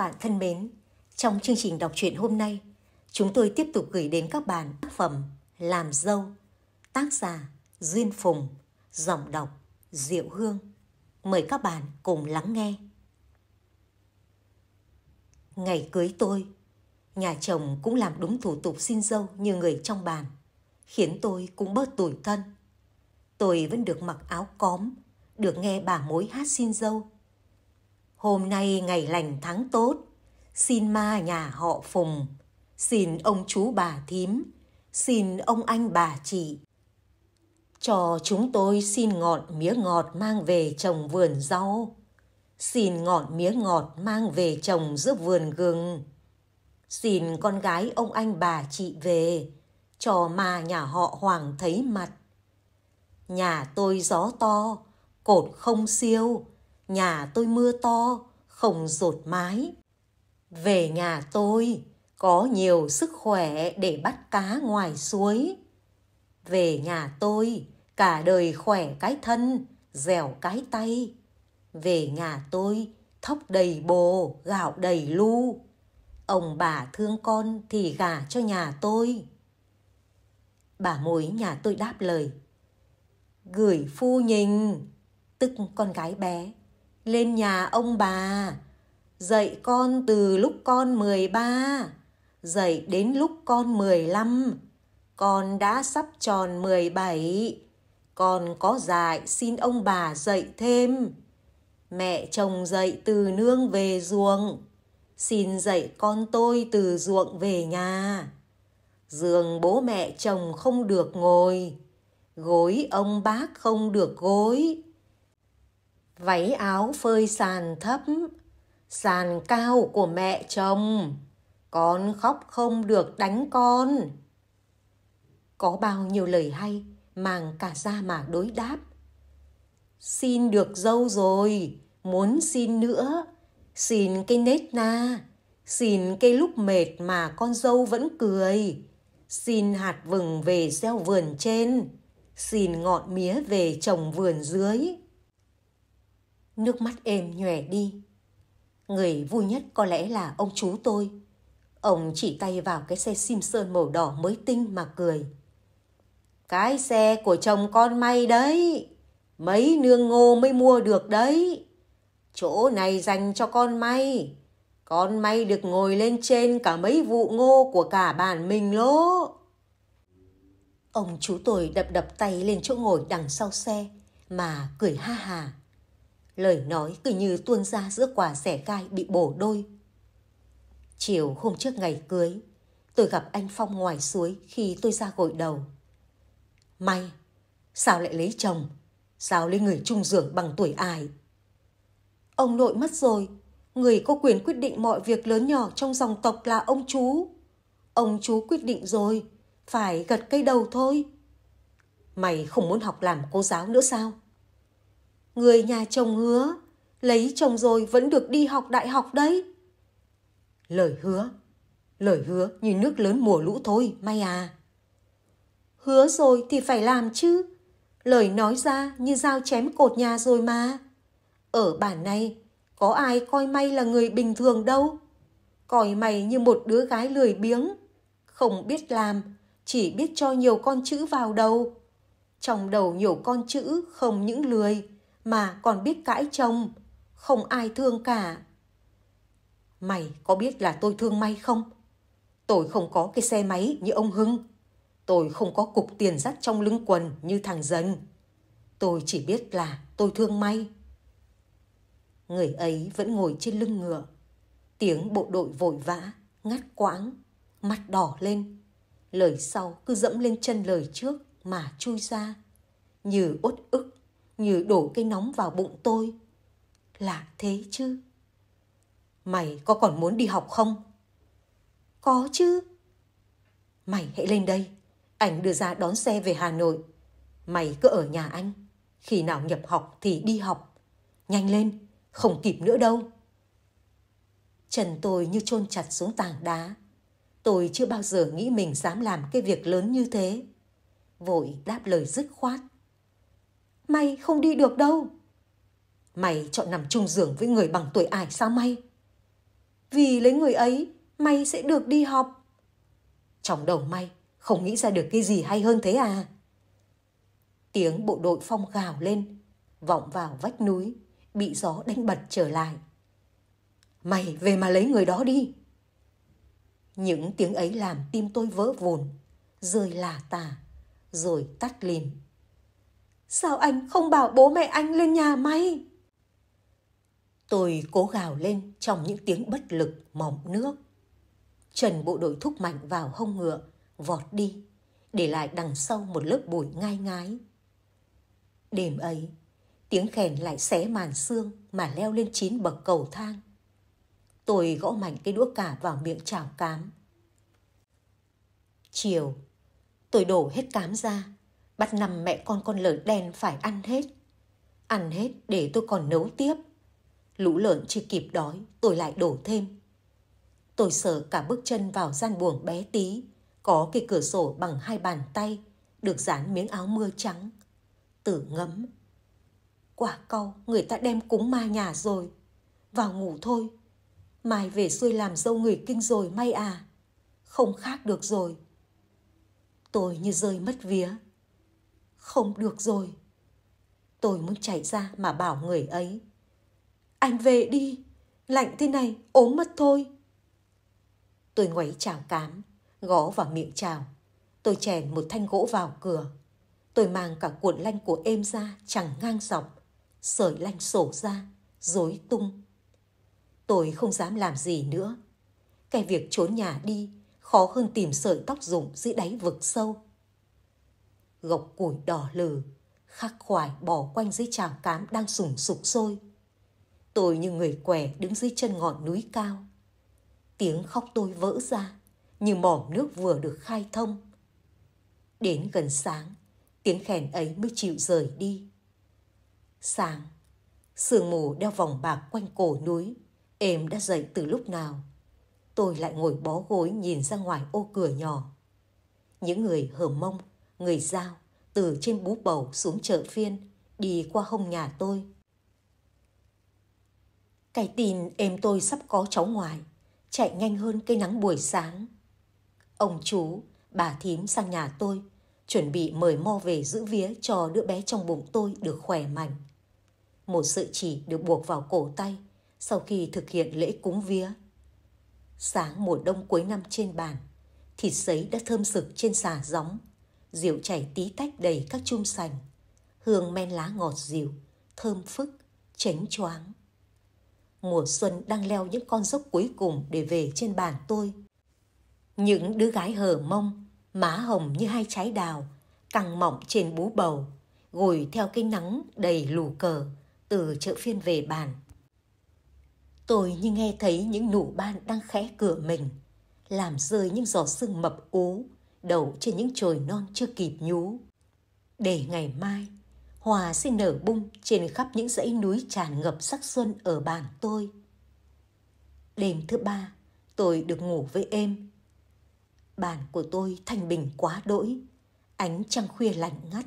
bạn thân mến, trong chương trình đọc truyện hôm nay, chúng tôi tiếp tục gửi đến các bạn tác phẩm Làm dâu, tác giả Duyên Phùng, giọng đọc Diệu Hương. Mời các bạn cùng lắng nghe. Ngày cưới tôi, nhà chồng cũng làm đúng thủ tục xin dâu như người trong bàn, khiến tôi cũng bớt tủi thân. Tôi vẫn được mặc áo cóm, được nghe bà mối hát xin dâu Hôm nay ngày lành tháng tốt, xin ma nhà họ Phùng, xin ông chú bà thím, xin ông anh bà chị. Cho chúng tôi xin ngọn mía ngọt mang về trồng vườn rau. Xin ngọn mía ngọt mang về trồng giữa vườn gừng. Xin con gái ông anh bà chị về, cho ma nhà họ Hoàng thấy mặt. Nhà tôi gió to, cột không siêu, nhà tôi mưa to, không rột mái. Về nhà tôi, có nhiều sức khỏe để bắt cá ngoài suối. Về nhà tôi, cả đời khỏe cái thân, dẻo cái tay. Về nhà tôi, thóc đầy bồ, gạo đầy lu. Ông bà thương con thì gả cho nhà tôi. Bà mối nhà tôi đáp lời. Gửi phu nhìn, tức con gái bé lên nhà ông bà, dạy con từ lúc con 13, dạy đến lúc con 15, con đã sắp tròn 17, con có dạy xin ông bà dạy thêm. Mẹ chồng dạy từ nương về ruộng, xin dạy con tôi từ ruộng về nhà. Giường bố mẹ chồng không được ngồi, gối ông bác không được gối váy áo phơi sàn thấp sàn cao của mẹ chồng con khóc không được đánh con có bao nhiêu lời hay màng cả ra mà đối đáp xin được dâu rồi muốn xin nữa xin cái nết na xin cây lúc mệt mà con dâu vẫn cười xin hạt vừng về gieo vườn trên xin ngọn mía về trồng vườn dưới Nước mắt êm nhòe đi. Người vui nhất có lẽ là ông chú tôi. Ông chỉ tay vào cái xe Simpson màu đỏ mới tinh mà cười. Cái xe của chồng con may đấy. Mấy nương ngô mới mua được đấy. Chỗ này dành cho con may. Con may được ngồi lên trên cả mấy vụ ngô của cả bản mình lố. Ông chú tôi đập đập tay lên chỗ ngồi đằng sau xe mà cười ha hà lời nói cứ như tuôn ra giữa quả rẻ gai bị bổ đôi. Chiều hôm trước ngày cưới, tôi gặp anh Phong ngoài suối khi tôi ra gội đầu. May, sao lại lấy chồng? Sao lấy người chung giường bằng tuổi ai? Ông nội mất rồi, người có quyền quyết định mọi việc lớn nhỏ trong dòng tộc là ông chú. Ông chú quyết định rồi, phải gật cây đầu thôi. Mày không muốn học làm cô giáo nữa sao? người nhà chồng hứa, lấy chồng rồi vẫn được đi học đại học đấy. Lời hứa, lời hứa như nước lớn mùa lũ thôi, may à. Hứa rồi thì phải làm chứ, lời nói ra như dao chém cột nhà rồi mà. Ở bản này, có ai coi may là người bình thường đâu. Coi mày như một đứa gái lười biếng, không biết làm, chỉ biết cho nhiều con chữ vào đầu. Trong đầu nhiều con chữ không những lười, mà còn biết cãi chồng, không ai thương cả. Mày có biết là tôi thương may không? Tôi không có cái xe máy như ông Hưng. Tôi không có cục tiền dắt trong lưng quần như thằng dần. Tôi chỉ biết là tôi thương may. Người ấy vẫn ngồi trên lưng ngựa. Tiếng bộ đội vội vã, ngắt quãng, mặt đỏ lên. Lời sau cứ dẫm lên chân lời trước mà chui ra. Như uất ức như đổ cái nóng vào bụng tôi. Là thế chứ? Mày có còn muốn đi học không? Có chứ. Mày hãy lên đây. Anh đưa ra đón xe về Hà Nội. Mày cứ ở nhà anh. Khi nào nhập học thì đi học. Nhanh lên, không kịp nữa đâu. Trần tôi như chôn chặt xuống tảng đá. Tôi chưa bao giờ nghĩ mình dám làm cái việc lớn như thế. Vội đáp lời dứt khoát mày không đi được đâu. Mày chọn nằm chung giường với người bằng tuổi ải sao mày? Vì lấy người ấy, mày sẽ được đi học. Trong đầu mày không nghĩ ra được cái gì hay hơn thế à? Tiếng bộ đội phong gào lên, vọng vào vách núi, bị gió đánh bật trở lại. Mày về mà lấy người đó đi. Những tiếng ấy làm tim tôi vỡ vụn, rơi lả tả, rồi tắt lìm. Sao anh không bảo bố mẹ anh lên nhà mày? Tôi cố gào lên trong những tiếng bất lực mỏng nước. Trần bộ đội thúc mạnh vào hông ngựa, vọt đi, để lại đằng sau một lớp bụi ngai ngái. Đêm ấy, tiếng khèn lại xé màn xương mà leo lên chín bậc cầu thang. Tôi gõ mạnh cái đũa cả vào miệng chảo cám. Chiều, tôi đổ hết cám ra, Bắt năm mẹ con con lợn đen phải ăn hết. Ăn hết để tôi còn nấu tiếp. Lũ lợn chưa kịp đói, tôi lại đổ thêm. Tôi sợ cả bước chân vào gian buồng bé tí, có cái cửa sổ bằng hai bàn tay, được dán miếng áo mưa trắng. Tử ngấm. Quả câu, người ta đem cúng ma nhà rồi. Vào ngủ thôi. Mai về xuôi làm dâu người kinh rồi may à. Không khác được rồi. Tôi như rơi mất vía, không được rồi. Tôi muốn chạy ra mà bảo người ấy. Anh về đi, lạnh thế này, ốm mất thôi. Tôi ngoáy chào cám, gõ vào miệng chào. Tôi chèn một thanh gỗ vào cửa. Tôi mang cả cuộn lanh của êm ra chẳng ngang dọc, sợi lanh sổ ra, rối tung. Tôi không dám làm gì nữa. Cái việc trốn nhà đi khó hơn tìm sợi tóc rụng dưới đáy vực sâu gộc củi đỏ lử, khắc khoải bỏ quanh dưới tràng cám đang sùng sục sôi. Tôi như người què đứng dưới chân ngọn núi cao. Tiếng khóc tôi vỡ ra, như mỏm nước vừa được khai thông. Đến gần sáng, tiếng khèn ấy mới chịu rời đi. Sáng, sương mù đeo vòng bạc quanh cổ núi, êm đã dậy từ lúc nào. Tôi lại ngồi bó gối nhìn ra ngoài ô cửa nhỏ. Những người hở mông người giao từ trên bú bầu xuống chợ phiên đi qua hông nhà tôi cái tin em tôi sắp có cháu ngoài chạy nhanh hơn cây nắng buổi sáng ông chú bà thím sang nhà tôi chuẩn bị mời mo về giữ vía cho đứa bé trong bụng tôi được khỏe mạnh một sợi chỉ được buộc vào cổ tay sau khi thực hiện lễ cúng vía sáng mùa đông cuối năm trên bàn thịt sấy đã thơm sực trên xà gióng rượu chảy tí tách đầy các chum sành hương men lá ngọt dịu thơm phức chánh choáng mùa xuân đang leo những con dốc cuối cùng để về trên bàn tôi những đứa gái hở mông má hồng như hai trái đào căng mọng trên bú bầu gùi theo cái nắng đầy lù cờ từ chợ phiên về bàn tôi như nghe thấy những nụ ban đang khẽ cửa mình làm rơi những giọt sương mập ú đậu trên những chồi non chưa kịp nhú. Để ngày mai, hòa sẽ nở bung trên khắp những dãy núi tràn ngập sắc xuân ở bàn tôi. Đêm thứ ba, tôi được ngủ với êm. Bàn của tôi thanh bình quá đỗi, ánh trăng khuya lạnh ngắt,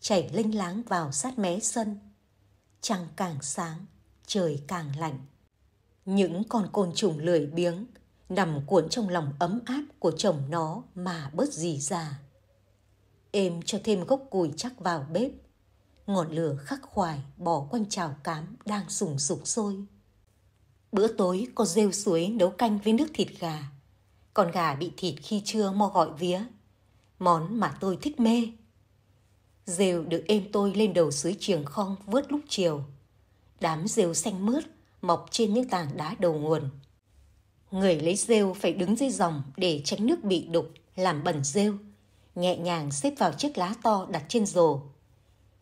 chảy lênh láng vào sát mé sân. Trăng càng sáng, trời càng lạnh. Những con côn trùng lười biếng nằm cuộn trong lòng ấm áp của chồng nó mà bớt gì ra. Em cho thêm gốc củi chắc vào bếp, ngọn lửa khắc khoải bỏ quanh chảo cám đang sùng sục sôi. Bữa tối có rêu suối nấu canh với nước thịt gà, con gà bị thịt khi trưa mo gọi vía, món mà tôi thích mê. Rêu được êm tôi lên đầu suối trường khong vớt lúc chiều. Đám rêu xanh mướt mọc trên những tảng đá đầu nguồn người lấy rêu phải đứng dưới dòng để tránh nước bị đục, làm bẩn rêu. Nhẹ nhàng xếp vào chiếc lá to đặt trên rồ.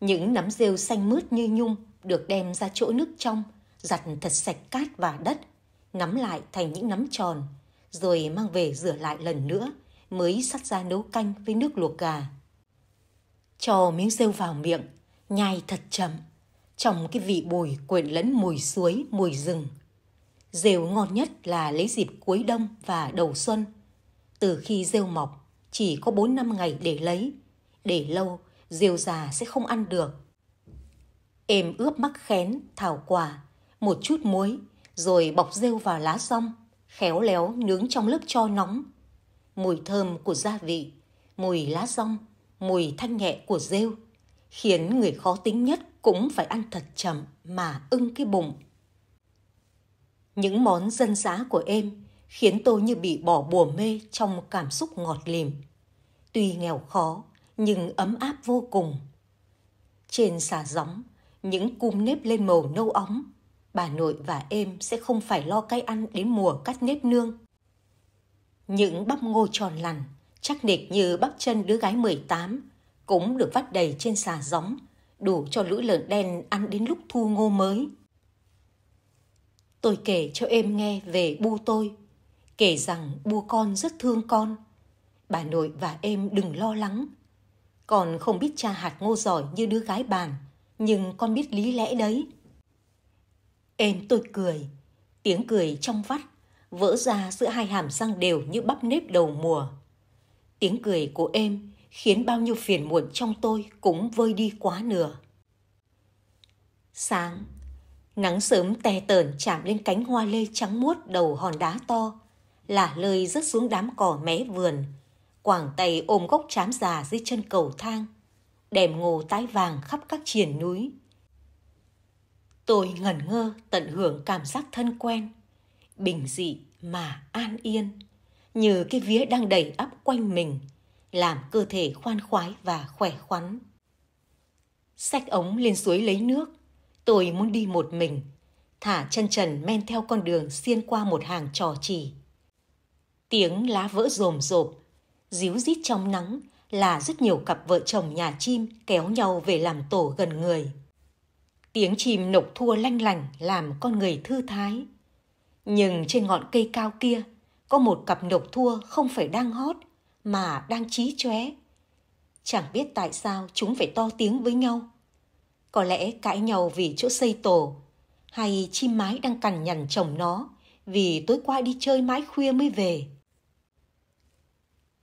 Những nắm rêu xanh mướt như nhung được đem ra chỗ nước trong, giặt thật sạch cát và đất, nắm lại thành những nắm tròn, rồi mang về rửa lại lần nữa mới sắt ra nấu canh với nước luộc gà. Cho miếng rêu vào miệng, nhai thật chậm, trong cái vị bùi quyện lẫn mùi suối, mùi rừng – rêu ngon nhất là lấy dịp cuối đông và đầu xuân. Từ khi rêu mọc, chỉ có 4 năm ngày để lấy. Để lâu, rêu già sẽ không ăn được. Êm ướp mắc khén, thảo quả, một chút muối, rồi bọc rêu vào lá xong, khéo léo nướng trong lớp cho nóng. Mùi thơm của gia vị, mùi lá rong, mùi thanh nhẹ của rêu, khiến người khó tính nhất cũng phải ăn thật chậm mà ưng cái bụng. Những món dân dã của em khiến tôi như bị bỏ bùa mê trong cảm xúc ngọt lìm. Tuy nghèo khó, nhưng ấm áp vô cùng. Trên xà gióng, những cung nếp lên màu nâu óng. Bà nội và em sẽ không phải lo cái ăn đến mùa cắt nếp nương. Những bắp ngô tròn lằn, chắc nịch như bắp chân đứa gái 18, cũng được vắt đầy trên xà gióng, đủ cho lũ lợn đen ăn đến lúc thu ngô mới tôi kể cho em nghe về bu tôi. Kể rằng bu con rất thương con. Bà nội và em đừng lo lắng. Con không biết cha hạt ngô giỏi như đứa gái bàn, nhưng con biết lý lẽ đấy. Em tôi cười, tiếng cười trong vắt, vỡ ra giữa hai hàm răng đều như bắp nếp đầu mùa. Tiếng cười của em khiến bao nhiêu phiền muộn trong tôi cũng vơi đi quá nửa. Sáng, Nắng sớm tè tởn chạm lên cánh hoa lê trắng muốt đầu hòn đá to, lả lơi rớt xuống đám cỏ mé vườn, quảng tay ôm gốc chám già dưới chân cầu thang, đèm ngô tái vàng khắp các triển núi. Tôi ngẩn ngơ tận hưởng cảm giác thân quen, bình dị mà an yên, như cái vía đang đầy ắp quanh mình, làm cơ thể khoan khoái và khỏe khoắn. Xách ống lên suối lấy nước – Tôi muốn đi một mình, thả chân trần men theo con đường xuyên qua một hàng trò chỉ. Tiếng lá vỡ rồm rộp, díu rít trong nắng là rất nhiều cặp vợ chồng nhà chim kéo nhau về làm tổ gần người. Tiếng chim nộc thua lanh lành làm con người thư thái. Nhưng trên ngọn cây cao kia có một cặp nộc thua không phải đang hót mà đang trí chóe. Chẳng biết tại sao chúng phải to tiếng với nhau có lẽ cãi nhau vì chỗ xây tổ hay chim mái đang cằn nhằn chồng nó vì tối qua đi chơi mãi khuya mới về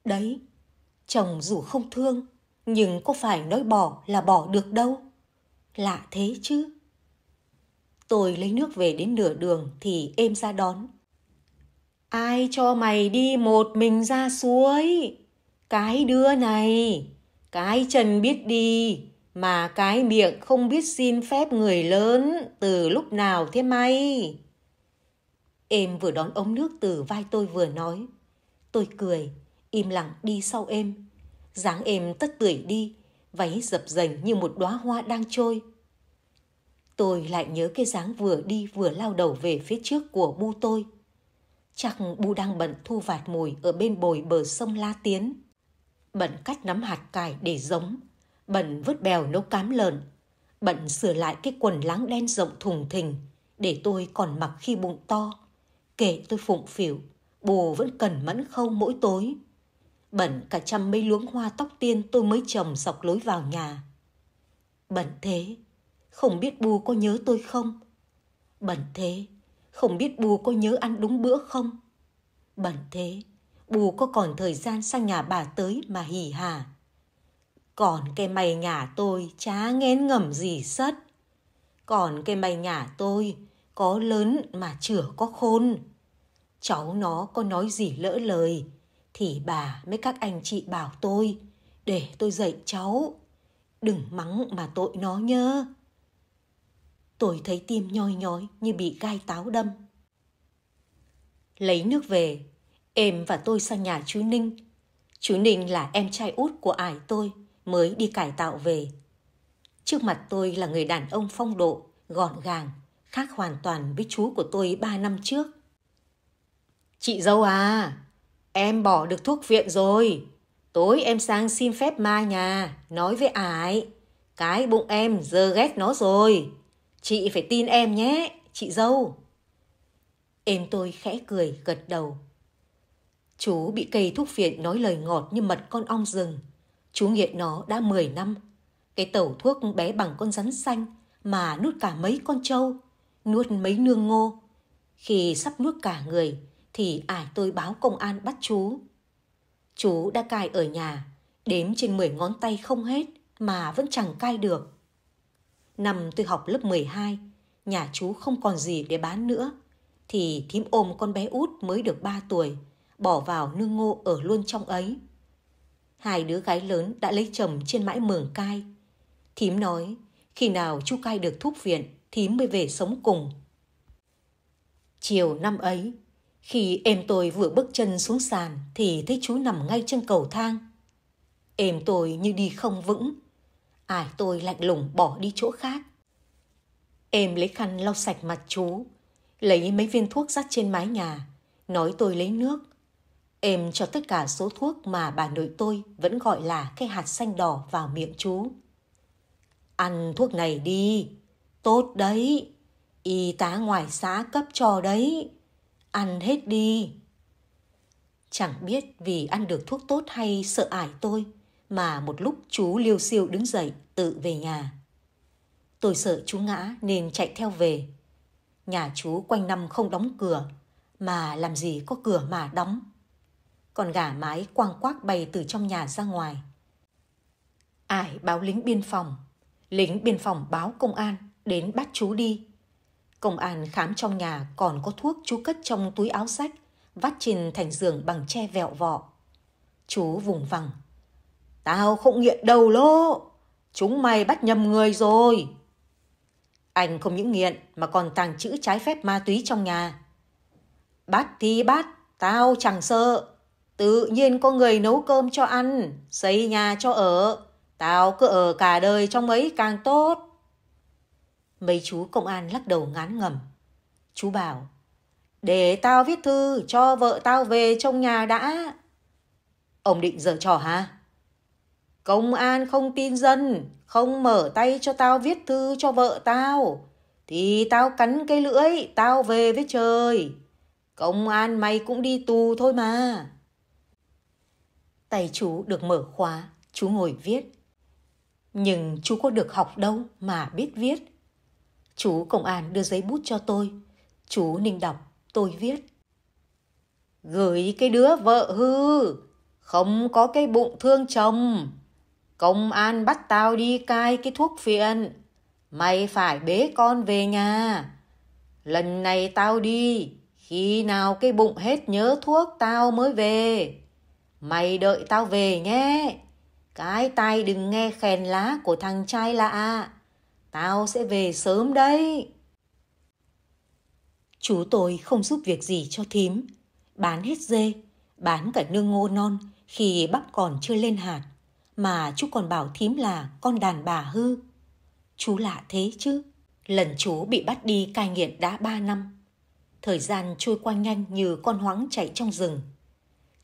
đấy chồng dù không thương nhưng có phải nói bỏ là bỏ được đâu lạ thế chứ tôi lấy nước về đến nửa đường thì êm ra đón ai cho mày đi một mình ra suối cái đứa này cái trần biết đi mà cái miệng không biết xin phép người lớn từ lúc nào thế may em vừa đón ống nước từ vai tôi vừa nói tôi cười im lặng đi sau em dáng em tất tưởi đi váy dập dềnh như một đóa hoa đang trôi tôi lại nhớ cái dáng vừa đi vừa lao đầu về phía trước của bu tôi chắc bu đang bận thu vạt mùi ở bên bồi bờ sông la tiến bận cắt nắm hạt cải để giống Bận vứt bèo nấu cám lợn, bận sửa lại cái quần láng đen rộng thùng thình để tôi còn mặc khi bụng to. Kể tôi phụng phỉu, bù vẫn cần mẫn khâu mỗi tối. Bận cả trăm mấy luống hoa tóc tiên tôi mới trồng dọc lối vào nhà. Bận thế, không biết bù có nhớ tôi không? Bận thế, không biết bù có nhớ ăn đúng bữa không? Bận thế, bù có còn thời gian sang nhà bà tới mà hỉ hà còn cái mày nhà tôi chả ngén ngầm gì sất còn cái mày nhà tôi có lớn mà chửa có khôn cháu nó có nói gì lỡ lời thì bà mấy các anh chị bảo tôi để tôi dạy cháu đừng mắng mà tội nó nhớ tôi thấy tim nhoi nhói như bị gai táo đâm lấy nước về em và tôi sang nhà chú ninh chú ninh là em trai út của ải tôi mới đi cải tạo về. Trước mặt tôi là người đàn ông phong độ, gọn gàng, khác hoàn toàn với chú của tôi ba năm trước. Chị dâu à, em bỏ được thuốc viện rồi. Tối em sang xin phép ma nhà, nói với ải. Cái bụng em giờ ghét nó rồi. Chị phải tin em nhé, chị dâu. Em tôi khẽ cười, gật đầu. Chú bị cây thuốc viện nói lời ngọt như mật con ong rừng, Chú nghiện nó đã 10 năm. Cái tẩu thuốc bé bằng con rắn xanh mà nuốt cả mấy con trâu, nuốt mấy nương ngô. Khi sắp nuốt cả người thì ải tôi báo công an bắt chú. Chú đã cai ở nhà, đếm trên 10 ngón tay không hết mà vẫn chẳng cai được. Năm tôi học lớp 12, nhà chú không còn gì để bán nữa, thì thím ôm con bé út mới được 3 tuổi, bỏ vào nương ngô ở luôn trong ấy hai đứa gái lớn đã lấy chồng trên mãi mường cai. Thím nói, khi nào chú cai được thuốc viện, thím mới về sống cùng. Chiều năm ấy, khi em tôi vừa bước chân xuống sàn thì thấy chú nằm ngay chân cầu thang. Em tôi như đi không vững, ải à, tôi lạnh lùng bỏ đi chỗ khác. Em lấy khăn lau sạch mặt chú, lấy mấy viên thuốc rắt trên mái nhà, nói tôi lấy nước, Em cho tất cả số thuốc mà bà nội tôi vẫn gọi là cái hạt xanh đỏ vào miệng chú. Ăn thuốc này đi, tốt đấy, y tá ngoài xã cấp cho đấy, ăn hết đi. Chẳng biết vì ăn được thuốc tốt hay sợ ải tôi mà một lúc chú liêu siêu đứng dậy tự về nhà. Tôi sợ chú ngã nên chạy theo về. Nhà chú quanh năm không đóng cửa, mà làm gì có cửa mà đóng còn gà mái quang quác bay từ trong nhà ra ngoài. Ải báo lính biên phòng, lính biên phòng báo công an đến bắt chú đi. Công an khám trong nhà còn có thuốc chú cất trong túi áo sách, vắt trên thành giường bằng tre vẹo vọ. Chú vùng vằng. Tao không nghiện đầu lô, chúng mày bắt nhầm người rồi. Anh không những nghiện mà còn tàng trữ trái phép ma túy trong nhà. Bắt thì bắt, tao chẳng sợ. Tự nhiên có người nấu cơm cho ăn, xây nhà cho ở. Tao cứ ở cả đời trong ấy càng tốt. Mấy chú công an lắc đầu ngán ngẩm. Chú bảo, để tao viết thư cho vợ tao về trong nhà đã. Ông định giở trò hả? Công an không tin dân, không mở tay cho tao viết thư cho vợ tao. Thì tao cắn cái lưỡi, tao về với trời. Công an mày cũng đi tù thôi mà. Tay chú được mở khóa, chú ngồi viết. Nhưng chú có được học đâu mà biết viết. Chú công an đưa giấy bút cho tôi. Chú Ninh đọc, tôi viết. Gửi cái đứa vợ hư, không có cái bụng thương chồng. Công an bắt tao đi cai cái thuốc phiện. Mày phải bế con về nhà. Lần này tao đi, khi nào cái bụng hết nhớ thuốc tao mới về. Mày đợi tao về nhé. Cái tay đừng nghe khèn lá của thằng trai lạ. Tao sẽ về sớm đấy. Chú tôi không giúp việc gì cho thím. Bán hết dê, bán cả nương ngô non khi bắp còn chưa lên hạt. Mà chú còn bảo thím là con đàn bà hư. Chú lạ thế chứ. Lần chú bị bắt đi cai nghiện đã ba năm. Thời gian trôi qua nhanh như con hoáng chạy trong rừng.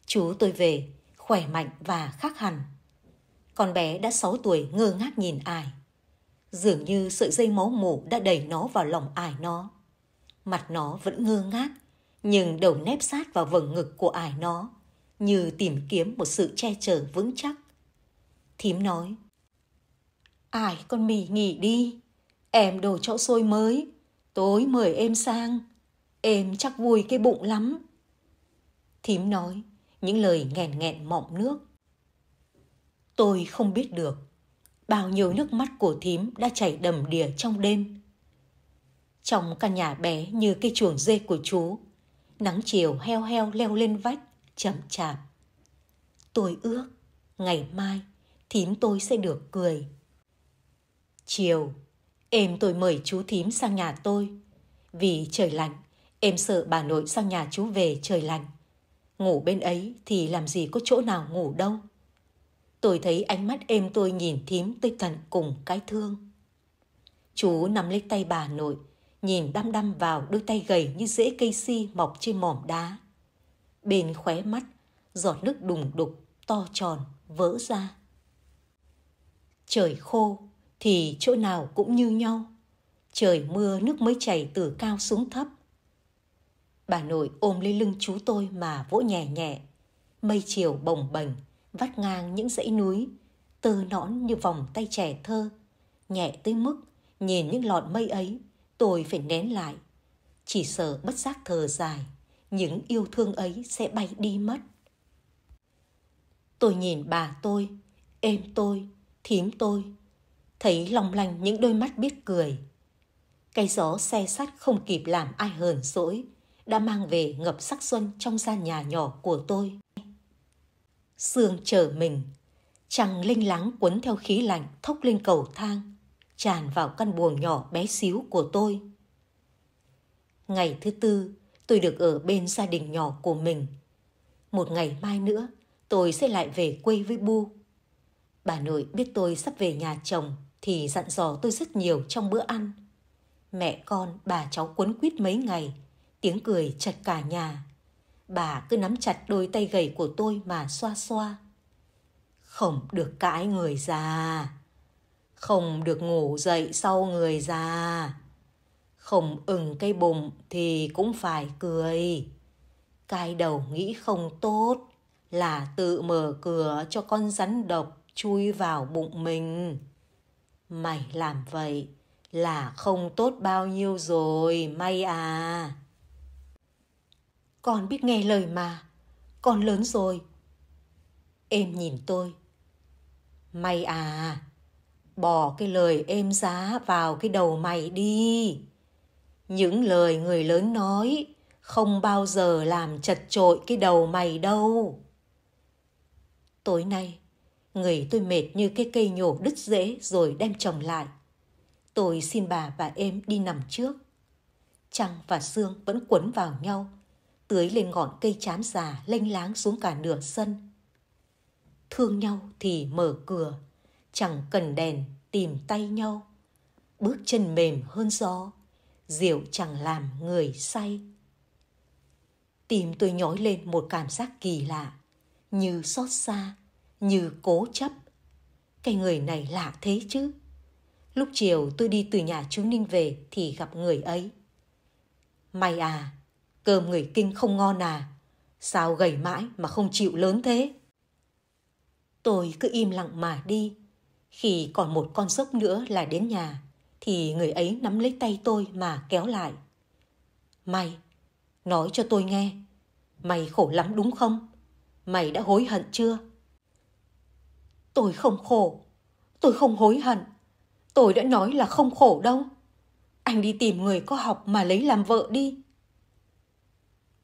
Chú tôi về, khỏe mạnh và khác hẳn. Con bé đã 6 tuổi ngơ ngác nhìn ải. Dường như sợi dây máu mủ đã đẩy nó vào lòng ải nó. Mặt nó vẫn ngơ ngác, nhưng đầu nép sát vào vầng ngực của ải nó, như tìm kiếm một sự che chở vững chắc. Thím nói, Ải con mì nghỉ đi, em đồ chỗ xôi mới, tối mời em sang, em chắc vui cái bụng lắm. Thím nói, những lời nghẹn nghẹn mọng nước. Tôi không biết được bao nhiêu nước mắt của thím đã chảy đầm đìa trong đêm. Trong căn nhà bé như cây chuồng dê của chú, nắng chiều heo heo leo lên vách, chậm chạp. Tôi ước, ngày mai, thím tôi sẽ được cười. Chiều, em tôi mời chú thím sang nhà tôi. Vì trời lạnh, em sợ bà nội sang nhà chú về trời lạnh. Ngủ bên ấy thì làm gì có chỗ nào ngủ đâu. Tôi thấy ánh mắt êm tôi nhìn thím tới tận cùng cái thương. Chú nắm lấy tay bà nội, nhìn đăm đăm vào đôi tay gầy như rễ cây si mọc trên mỏm đá. Bên khóe mắt, giọt nước đùng đục, to tròn, vỡ ra. Trời khô thì chỗ nào cũng như nhau. Trời mưa nước mới chảy từ cao xuống thấp. Bà nội ôm lấy lưng chú tôi mà vỗ nhẹ nhẹ. Mây chiều bồng bềnh, vắt ngang những dãy núi, tơ nõn như vòng tay trẻ thơ. Nhẹ tới mức, nhìn những lọn mây ấy, tôi phải nén lại. Chỉ sợ bất giác thờ dài, những yêu thương ấy sẽ bay đi mất. Tôi nhìn bà tôi, em tôi, thím tôi, thấy long lanh những đôi mắt biết cười. Cái gió xe sắt không kịp làm ai hờn dỗi, đã mang về ngập sắc xuân trong gian nhà nhỏ của tôi. Sương chờ mình, trăng linh láng cuốn theo khí lạnh thốc lên cầu thang, tràn vào căn buồng nhỏ bé xíu của tôi. Ngày thứ tư, tôi được ở bên gia đình nhỏ của mình. Một ngày mai nữa, tôi sẽ lại về quê với Bu. Bà nội biết tôi sắp về nhà chồng thì dặn dò tôi rất nhiều trong bữa ăn. Mẹ con, bà cháu quấn quýt mấy ngày Tiếng cười chật cả nhà. Bà cứ nắm chặt đôi tay gầy của tôi mà xoa xoa. Không được cãi người già. Không được ngủ dậy sau người già. Không ừng cây bụng thì cũng phải cười. cai đầu nghĩ không tốt là tự mở cửa cho con rắn độc chui vào bụng mình. Mày làm vậy là không tốt bao nhiêu rồi, may à con biết nghe lời mà con lớn rồi em nhìn tôi mày à bỏ cái lời êm giá vào cái đầu mày đi những lời người lớn nói không bao giờ làm chật trội cái đầu mày đâu tối nay người tôi mệt như cái cây nhổ đứt rễ rồi đem trồng lại tôi xin bà và em đi nằm trước trăng và sương vẫn quấn vào nhau tưới lên ngọn cây chám già lênh láng xuống cả nửa sân. Thương nhau thì mở cửa, chẳng cần đèn tìm tay nhau. Bước chân mềm hơn gió, rượu chẳng làm người say. tìm tôi nhói lên một cảm giác kỳ lạ, như xót xa, như cố chấp. Cái người này lạ thế chứ. Lúc chiều tôi đi từ nhà chú Ninh về thì gặp người ấy. May à, cơm người kinh không ngon à? Sao gầy mãi mà không chịu lớn thế? Tôi cứ im lặng mà đi. Khi còn một con sốc nữa là đến nhà, thì người ấy nắm lấy tay tôi mà kéo lại. Mày, nói cho tôi nghe, mày khổ lắm đúng không? Mày đã hối hận chưa? Tôi không khổ, tôi không hối hận. Tôi đã nói là không khổ đâu. Anh đi tìm người có học mà lấy làm vợ đi.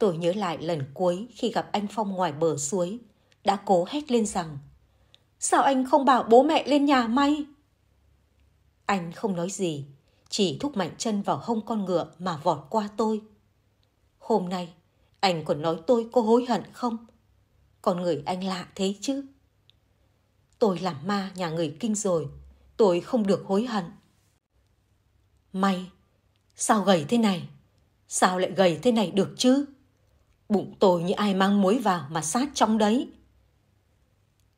Tôi nhớ lại lần cuối khi gặp anh Phong ngoài bờ suối, đã cố hét lên rằng Sao anh không bảo bố mẹ lên nhà may? Anh không nói gì, chỉ thúc mạnh chân vào hông con ngựa mà vọt qua tôi. Hôm nay, anh còn nói tôi có hối hận không? Con người anh lạ thế chứ. Tôi làm ma nhà người kinh rồi, tôi không được hối hận. May, sao gầy thế này? Sao lại gầy thế này được chứ? bụng tôi như ai mang muối vào mà sát trong đấy.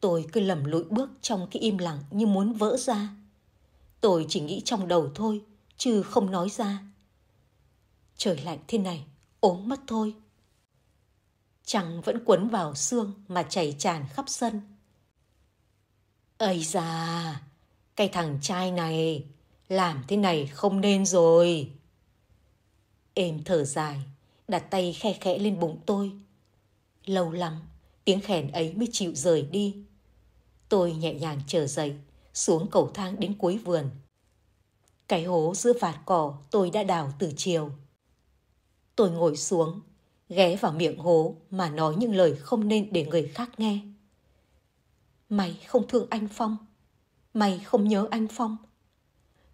Tôi cứ lầm lũi bước trong cái im lặng như muốn vỡ ra. Tôi chỉ nghĩ trong đầu thôi, chứ không nói ra. Trời lạnh thế này, ốm mất thôi. Trăng vẫn quấn vào xương mà chảy tràn khắp sân. Ây da, cái thằng trai này, làm thế này không nên rồi. Em thở dài, đặt tay khe khẽ lên bụng tôi. Lâu lắm, tiếng khèn ấy mới chịu rời đi. Tôi nhẹ nhàng trở dậy, xuống cầu thang đến cuối vườn. Cái hố giữa vạt cỏ tôi đã đào từ chiều. Tôi ngồi xuống, ghé vào miệng hố mà nói những lời không nên để người khác nghe. Mày không thương anh Phong. Mày không nhớ anh Phong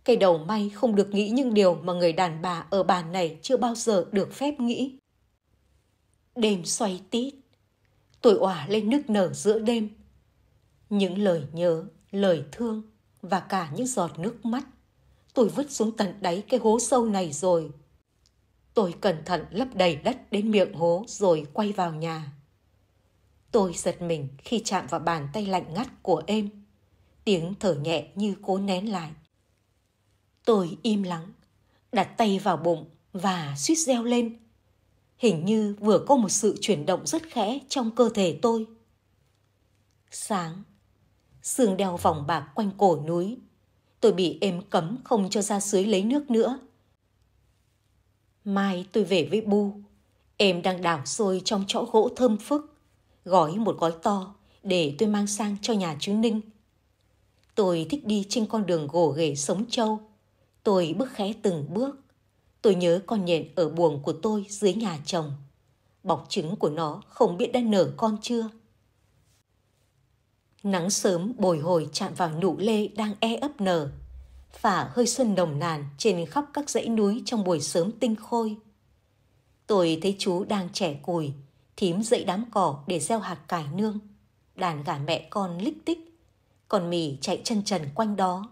cây đầu may không được nghĩ những điều mà người đàn bà ở bàn này chưa bao giờ được phép nghĩ. Đêm xoay tít, tuổi òa lên nước nở giữa đêm. Những lời nhớ, lời thương và cả những giọt nước mắt. Tôi vứt xuống tận đáy cái hố sâu này rồi. Tôi cẩn thận lấp đầy đất đến miệng hố rồi quay vào nhà. Tôi giật mình khi chạm vào bàn tay lạnh ngắt của em. Tiếng thở nhẹ như cố nén lại. Tôi im lặng, đặt tay vào bụng và suýt reo lên. Hình như vừa có một sự chuyển động rất khẽ trong cơ thể tôi. Sáng, sương đeo vòng bạc quanh cổ núi. Tôi bị êm cấm không cho ra suối lấy nước nữa. Mai tôi về với Bu. Em đang đảo sôi trong chỗ gỗ thơm phức. Gói một gói to để tôi mang sang cho nhà chú Ninh. Tôi thích đi trên con đường gồ ghề sống châu Tôi bước khẽ từng bước. Tôi nhớ con nhện ở buồng của tôi dưới nhà chồng. Bọc trứng của nó không biết đã nở con chưa. Nắng sớm bồi hồi chạm vào nụ lê đang e ấp nở. Phả hơi xuân nồng nàn trên khắp các dãy núi trong buổi sớm tinh khôi. Tôi thấy chú đang trẻ cùi, thím dậy đám cỏ để gieo hạt cải nương. Đàn gà mẹ con lích tích, còn mì chạy chân trần quanh đó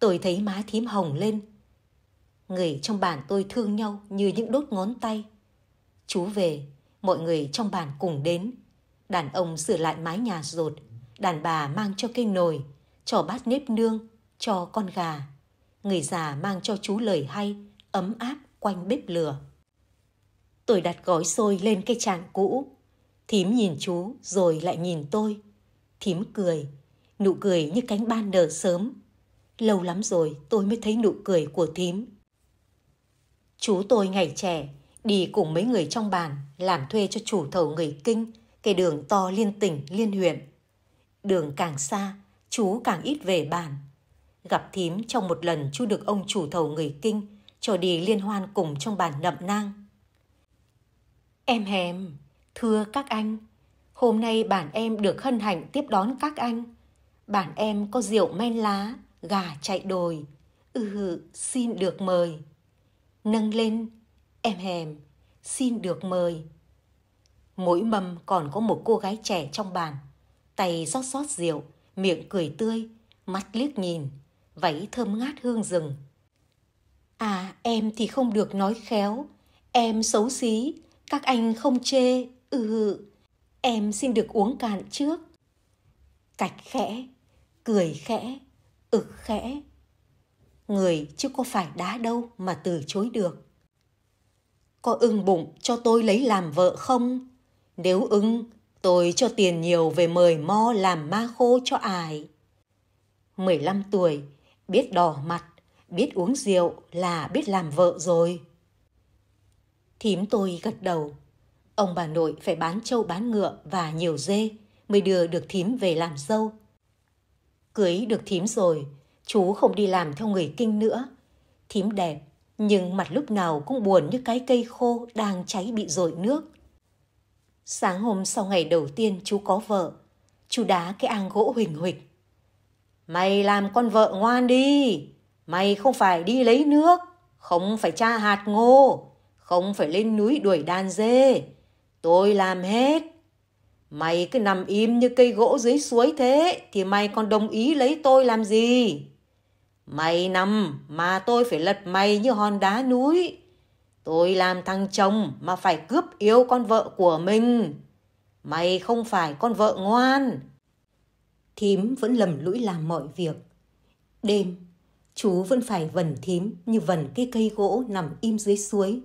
tôi thấy má thím hồng lên. Người trong bản tôi thương nhau như những đốt ngón tay. Chú về, mọi người trong bản cùng đến. Đàn ông sửa lại mái nhà rột, đàn bà mang cho cây nồi, cho bát nếp nương, cho con gà. Người già mang cho chú lời hay, ấm áp quanh bếp lửa. Tôi đặt gói xôi lên cái chàng cũ. Thím nhìn chú rồi lại nhìn tôi. Thím cười, nụ cười như cánh ban nở sớm Lâu lắm rồi tôi mới thấy nụ cười của thím. Chú tôi ngày trẻ, đi cùng mấy người trong bàn làm thuê cho chủ thầu người Kinh, cái đường to liên tỉnh liên huyện. Đường càng xa, chú càng ít về bàn. Gặp thím trong một lần chú được ông chủ thầu người Kinh cho đi liên hoan cùng trong bàn nậm nang. Em hèm, thưa các anh, hôm nay bản em được hân hạnh tiếp đón các anh. Bản em có rượu men lá, gà chạy đồi ừ xin được mời nâng lên em hèm xin được mời mỗi mâm còn có một cô gái trẻ trong bàn tay rót rót rượu miệng cười tươi mắt liếc nhìn váy thơm ngát hương rừng à em thì không được nói khéo em xấu xí các anh không chê ừ em xin được uống cạn trước cạch khẽ cười khẽ ử ừ, khẽ người chứ có phải đá đâu mà từ chối được có ưng bụng cho tôi lấy làm vợ không nếu ưng tôi cho tiền nhiều về mời mo làm ma khô cho ải 15 tuổi biết đỏ mặt biết uống rượu là biết làm vợ rồi thím tôi gật đầu ông bà nội phải bán trâu bán ngựa và nhiều dê mới đưa được thím về làm dâu Cưới được thím rồi, chú không đi làm theo người kinh nữa. Thím đẹp, nhưng mặt lúc nào cũng buồn như cái cây khô đang cháy bị dội nước. Sáng hôm sau ngày đầu tiên chú có vợ, chú đá cái an gỗ huỳnh huỳnh. Mày làm con vợ ngoan đi, mày không phải đi lấy nước, không phải tra hạt ngô, không phải lên núi đuổi đàn dê. Tôi làm hết, Mày cứ nằm im như cây gỗ dưới suối thế thì mày còn đồng ý lấy tôi làm gì? Mày nằm mà tôi phải lật mày như hòn đá núi. Tôi làm thằng chồng mà phải cướp yêu con vợ của mình. Mày không phải con vợ ngoan. Thím vẫn lầm lũi làm mọi việc. Đêm, chú vẫn phải vần thím như vần cái cây gỗ nằm im dưới suối,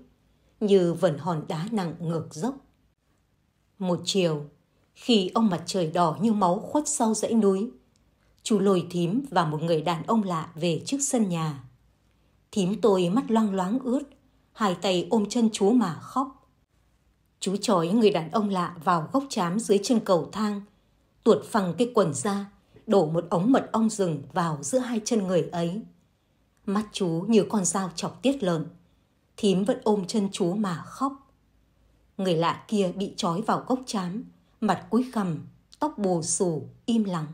như vần hòn đá nặng ngược dốc. Một chiều, khi ông mặt trời đỏ như máu khuất sau dãy núi. Chú lồi thím và một người đàn ông lạ về trước sân nhà. Thím tôi mắt loang loáng ướt, hai tay ôm chân chú mà khóc. Chú trói người đàn ông lạ vào gốc chám dưới chân cầu thang, tuột phẳng cái quần ra, đổ một ống mật ong rừng vào giữa hai chân người ấy. Mắt chú như con dao chọc tiết lợn, thím vẫn ôm chân chú mà khóc. Người lạ kia bị trói vào gốc chám, mặt cúi khằm, tóc bù xù, im lặng.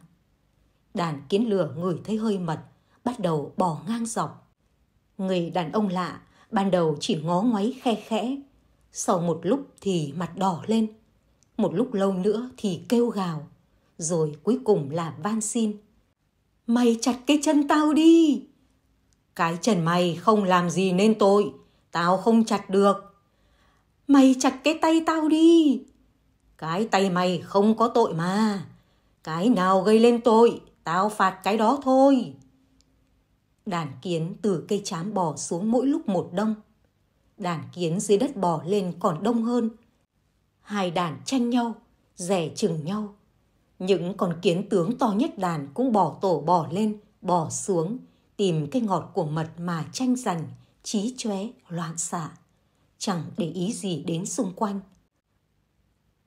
Đàn kiến lửa ngửi thấy hơi mật, bắt đầu bò ngang dọc. Người đàn ông lạ ban đầu chỉ ngó ngoáy khe khẽ, sau một lúc thì mặt đỏ lên, một lúc lâu nữa thì kêu gào, rồi cuối cùng là van xin. Mày chặt cái chân tao đi! Cái chân mày không làm gì nên tội, tao không chặt được. Mày chặt cái tay tao đi! Cái tay mày không có tội mà. Cái nào gây lên tội, tao phạt cái đó thôi. Đàn kiến từ cây chám bò xuống mỗi lúc một đông. Đàn kiến dưới đất bò lên còn đông hơn. Hai đàn tranh nhau, rẻ chừng nhau. Những con kiến tướng to nhất đàn cũng bỏ tổ bò lên, bò xuống, tìm cây ngọt của mật mà tranh giành, trí chóe, loạn xạ. Chẳng để ý gì đến xung quanh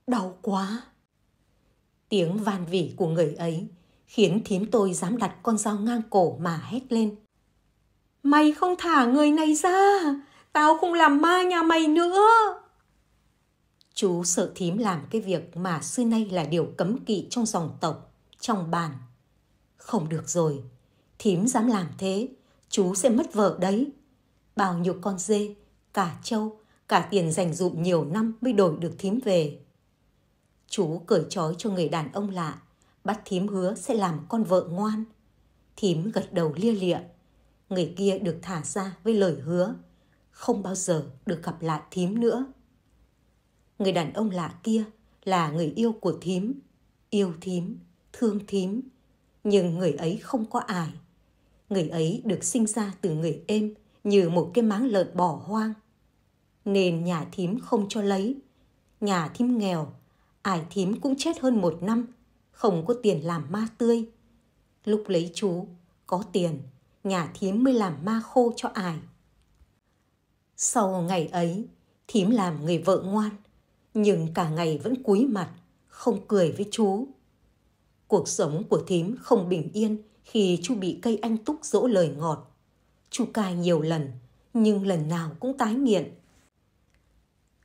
Đau quá! Tiếng van vỉ của người ấy khiến thím tôi dám đặt con dao ngang cổ mà hét lên. Mày không thả người này ra, tao không làm ma nhà mày nữa. Chú sợ thím làm cái việc mà xưa nay là điều cấm kỵ trong dòng tộc, trong bản. Không được rồi, thím dám làm thế, chú sẽ mất vợ đấy. Bao nhiêu con dê, cả trâu, cả tiền dành dụm nhiều năm mới đổi được thím về chú cởi trói cho người đàn ông lạ, bắt thím hứa sẽ làm con vợ ngoan. Thím gật đầu lia lịa, người kia được thả ra với lời hứa, không bao giờ được gặp lại thím nữa. Người đàn ông lạ kia là người yêu của thím, yêu thím, thương thím, nhưng người ấy không có ải. Người ấy được sinh ra từ người êm như một cái máng lợn bỏ hoang. Nên nhà thím không cho lấy. Nhà thím nghèo ải thím cũng chết hơn một năm, không có tiền làm ma tươi. Lúc lấy chú, có tiền, nhà thím mới làm ma khô cho ải. Sau ngày ấy, thím làm người vợ ngoan, nhưng cả ngày vẫn cúi mặt, không cười với chú. Cuộc sống của thím không bình yên khi chú bị cây anh túc dỗ lời ngọt. Chú cai nhiều lần, nhưng lần nào cũng tái nghiện.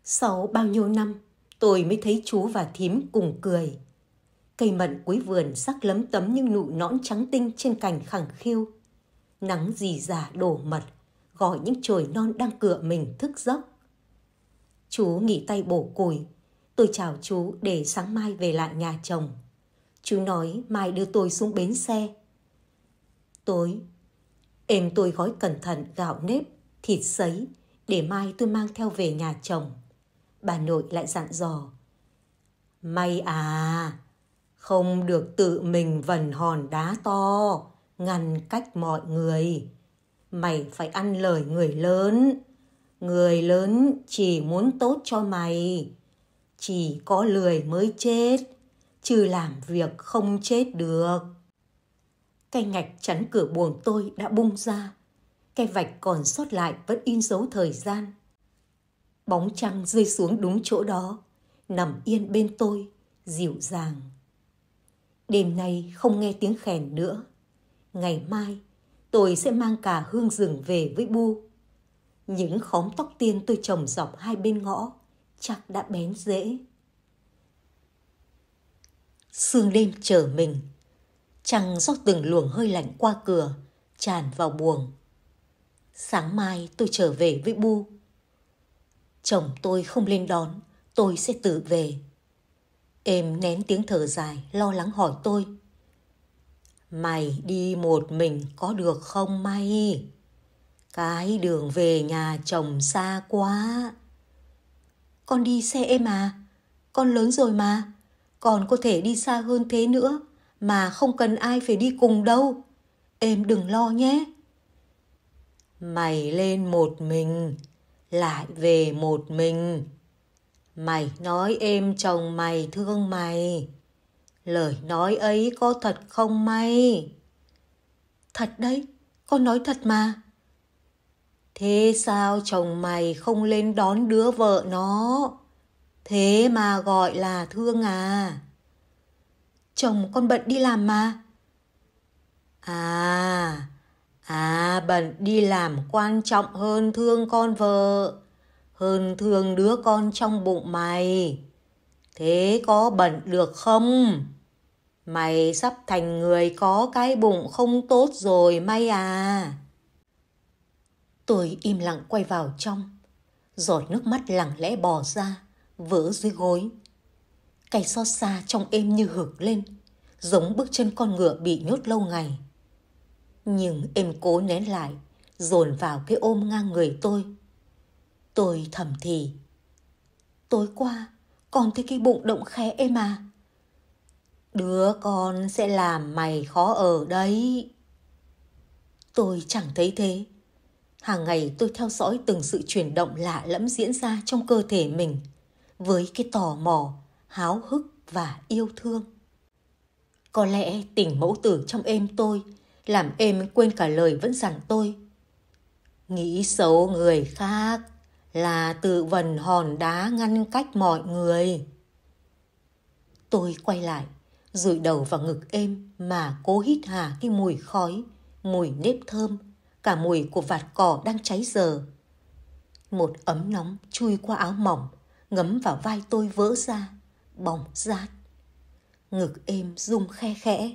Sau bao nhiêu năm, tôi mới thấy chú và thím cùng cười. Cây mận cuối vườn sắc lấm tấm những nụ nõn trắng tinh trên cành khẳng khiu. Nắng dì giả đổ mật, gọi những chồi non đang cựa mình thức giấc. Chú nghỉ tay bổ củi, tôi chào chú để sáng mai về lại nhà chồng. Chú nói mai đưa tôi xuống bến xe. Tối, em tôi gói cẩn thận gạo nếp, thịt sấy để mai tôi mang theo về nhà chồng bà nội lại dặn dò. May à, không được tự mình vần hòn đá to, ngăn cách mọi người. Mày phải ăn lời người lớn. Người lớn chỉ muốn tốt cho mày. Chỉ có lười mới chết, chứ làm việc không chết được. Cái ngạch chắn cửa buồng tôi đã bung ra. Cái vạch còn sót lại vẫn in dấu thời gian bóng trăng rơi xuống đúng chỗ đó, nằm yên bên tôi, dịu dàng. Đêm nay không nghe tiếng khèn nữa. Ngày mai, tôi sẽ mang cả hương rừng về với bu. Những khóm tóc tiên tôi trồng dọc hai bên ngõ, chắc đã bén rễ. Sương đêm chở mình, trăng rót từng luồng hơi lạnh qua cửa, tràn vào buồng. Sáng mai tôi trở về với Bu Chồng tôi không lên đón, tôi sẽ tự về. Em nén tiếng thở dài, lo lắng hỏi tôi. Mày đi một mình có được không may? Cái đường về nhà chồng xa quá. Con đi xe em à, con lớn rồi mà, còn có thể đi xa hơn thế nữa mà không cần ai phải đi cùng đâu. Em đừng lo nhé. Mày lên một mình, lại về một mình mày nói êm chồng mày thương mày lời nói ấy có thật không may thật đấy con nói thật mà thế sao chồng mày không lên đón đứa vợ nó thế mà gọi là thương à chồng con bận đi làm mà à À bận đi làm quan trọng hơn thương con vợ Hơn thương đứa con trong bụng mày Thế có bận được không? Mày sắp thành người có cái bụng không tốt rồi may à Tôi im lặng quay vào trong Giọt nước mắt lặng lẽ bò ra Vỡ dưới gối Cái xót xa trong êm như hực lên Giống bước chân con ngựa bị nhốt lâu ngày nhưng em cố nén lại, dồn vào cái ôm ngang người tôi. Tôi thầm thì. Tối qua, con thấy cái bụng động khẽ em à. Đứa con sẽ làm mày khó ở đấy. Tôi chẳng thấy thế. Hàng ngày tôi theo dõi từng sự chuyển động lạ lẫm diễn ra trong cơ thể mình với cái tò mò, háo hức và yêu thương. Có lẽ tình mẫu tử trong em tôi làm em quên cả lời vẫn dặn tôi. Nghĩ xấu người khác là tự vần hòn đá ngăn cách mọi người. Tôi quay lại, rụi đầu vào ngực em mà cố hít hà cái mùi khói, mùi nếp thơm, cả mùi của vạt cỏ đang cháy giờ. Một ấm nóng chui qua áo mỏng, ngấm vào vai tôi vỡ ra, bỏng rát. Ngực em rung khe khẽ.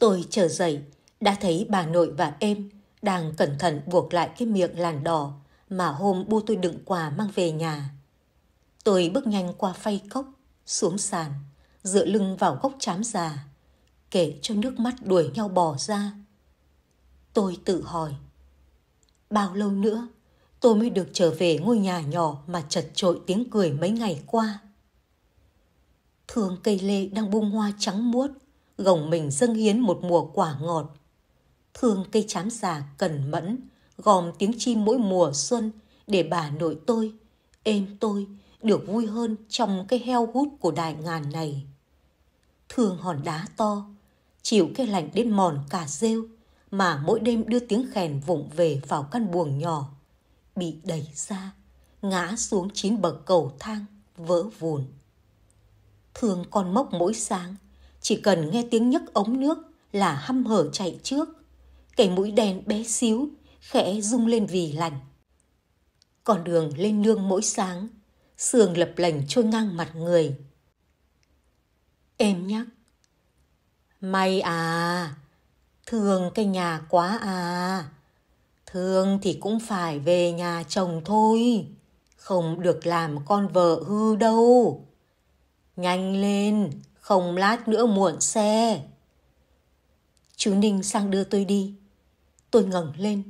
Tôi trở dậy, đã thấy bà nội và em đang cẩn thận buộc lại cái miệng làn đỏ mà hôm bu tôi đựng quà mang về nhà. Tôi bước nhanh qua phay cốc, xuống sàn, dựa lưng vào gốc chám già, kể cho nước mắt đuổi nhau bỏ ra. Tôi tự hỏi, bao lâu nữa tôi mới được trở về ngôi nhà nhỏ mà chật trội tiếng cười mấy ngày qua? Thường cây lê đang bung hoa trắng muốt, gồng mình dâng hiến một mùa quả ngọt. Thương cây chám già cần mẫn, gòm tiếng chim mỗi mùa xuân để bà nội tôi, êm tôi, được vui hơn trong cái heo hút của đại ngàn này. Thương hòn đá to, chịu cái lạnh đến mòn cả rêu, mà mỗi đêm đưa tiếng khèn vụng về vào căn buồng nhỏ, bị đẩy ra, ngã xuống chín bậc cầu thang, vỡ vụn. Thường con mốc mỗi sáng, chỉ cần nghe tiếng nhấc ống nước là hăm hở chạy trước. Cái mũi đen bé xíu, khẽ rung lên vì lạnh. Con đường lên nương mỗi sáng, sườn lập lành trôi ngang mặt người. Em nhắc, may à, thương cái nhà quá à. Thương thì cũng phải về nhà chồng thôi, không được làm con vợ hư đâu. Nhanh lên, không lát nữa muộn xe. Chú Ninh sang đưa tôi đi. Tôi ngẩng lên,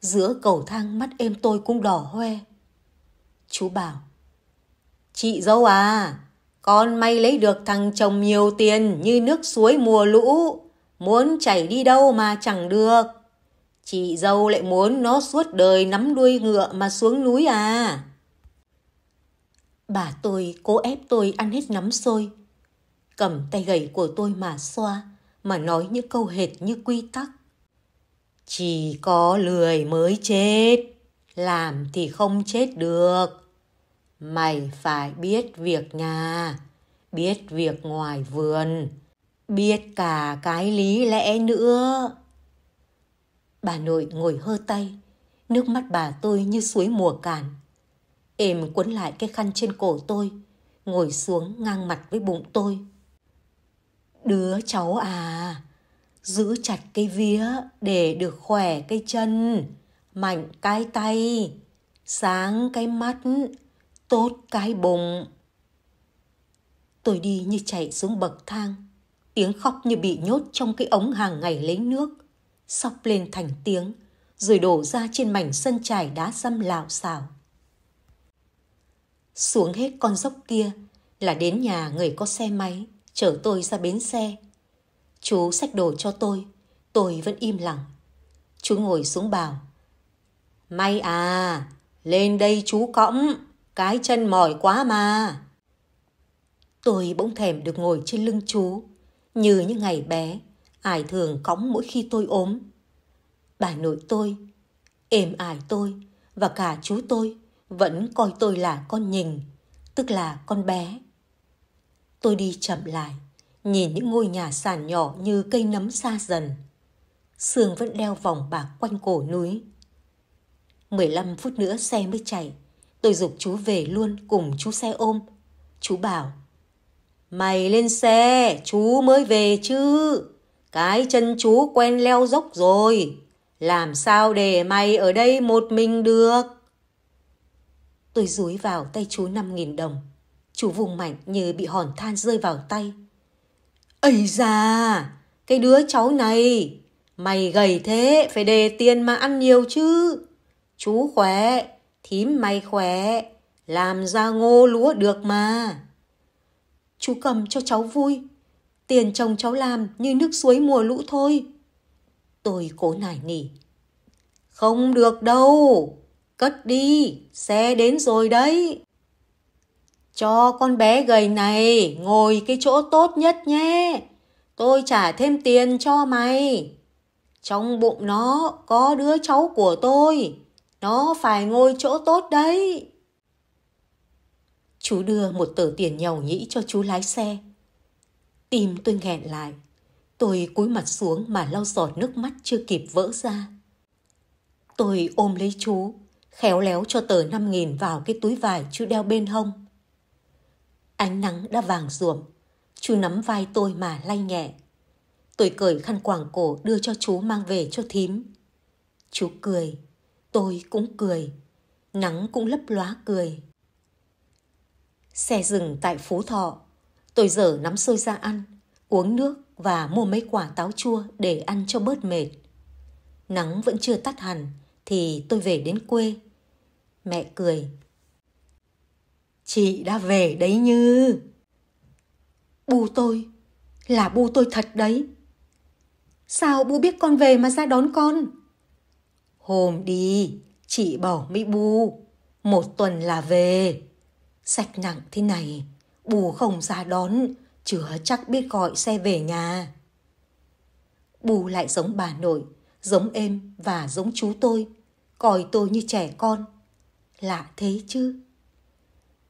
giữa cầu thang mắt em tôi cũng đỏ hoe. Chú bảo, chị dâu à, con may lấy được thằng chồng nhiều tiền như nước suối mùa lũ, muốn chảy đi đâu mà chẳng được. Chị dâu lại muốn nó suốt đời nắm đuôi ngựa mà xuống núi à. Bà tôi cố ép tôi ăn hết nắm xôi, cầm tay gầy của tôi mà xoa, mà nói những câu hệt như quy tắc. Chỉ có lười mới chết, làm thì không chết được. Mày phải biết việc nhà, biết việc ngoài vườn, biết cả cái lý lẽ nữa. Bà nội ngồi hơ tay, nước mắt bà tôi như suối mùa cạn. Êm quấn lại cái khăn trên cổ tôi, ngồi xuống ngang mặt với bụng tôi. Đứa cháu à, giữ chặt cây vía để được khỏe cây chân, mạnh cái tay, sáng cái mắt, tốt cái bụng. Tôi đi như chạy xuống bậc thang, tiếng khóc như bị nhốt trong cái ống hàng ngày lấy nước, sóc lên thành tiếng, rồi đổ ra trên mảnh sân trải đá xâm lạo xảo. Xuống hết con dốc kia là đến nhà người có xe máy, chở tôi ra bến xe. Chú xách đồ cho tôi, tôi vẫn im lặng. Chú ngồi xuống bảo. May à, lên đây chú cõng, cái chân mỏi quá mà. Tôi bỗng thèm được ngồi trên lưng chú, như những ngày bé, ải thường cõng mỗi khi tôi ốm. Bà nội tôi, êm ải tôi và cả chú tôi vẫn coi tôi là con nhình, tức là con bé. Tôi đi chậm lại, nhìn những ngôi nhà sàn nhỏ như cây nấm xa dần. Sương vẫn đeo vòng bạc quanh cổ núi. 15 phút nữa xe mới chạy. Tôi dục chú về luôn cùng chú xe ôm. Chú bảo, Mày lên xe, chú mới về chứ. Cái chân chú quen leo dốc rồi. Làm sao để mày ở đây một mình được? Tôi dúi vào tay chú 5.000 đồng chủ vùng mạnh như bị hòn than rơi vào tay. Ây da! Cái đứa cháu này! Mày gầy thế, phải đề tiền mà ăn nhiều chứ. Chú khỏe, thím mày khỏe, làm ra ngô lúa được mà. Chú cầm cho cháu vui, tiền chồng cháu làm như nước suối mùa lũ thôi. Tôi cố nải nỉ. Không được đâu, cất đi, xe đến rồi đấy. Cho con bé gầy này ngồi cái chỗ tốt nhất nhé. Tôi trả thêm tiền cho mày. Trong bụng nó có đứa cháu của tôi. Nó phải ngồi chỗ tốt đấy. Chú đưa một tờ tiền nhầu nhĩ cho chú lái xe. Tim tôi nghẹn lại. Tôi cúi mặt xuống mà lau giọt nước mắt chưa kịp vỡ ra. Tôi ôm lấy chú, khéo léo cho tờ 5.000 vào cái túi vải chú đeo bên hông. Ánh nắng đã vàng ruộm. Chú nắm vai tôi mà lay nhẹ. Tôi cởi khăn quàng cổ đưa cho chú mang về cho thím. Chú cười. Tôi cũng cười. Nắng cũng lấp lóa cười. Xe dừng tại Phú Thọ. Tôi dở nắm sôi ra ăn, uống nước và mua mấy quả táo chua để ăn cho bớt mệt. Nắng vẫn chưa tắt hẳn thì tôi về đến quê. Mẹ cười, Chị đã về đấy Như. Bu tôi, là bu tôi thật đấy. Sao bu biết con về mà ra đón con? Hôm đi, chị bảo mỹ bu, một tuần là về. Sạch nặng thế này, bù không ra đón, chứa chắc biết gọi xe về nhà. Bù lại giống bà nội, giống em và giống chú tôi, coi tôi như trẻ con. Lạ thế chứ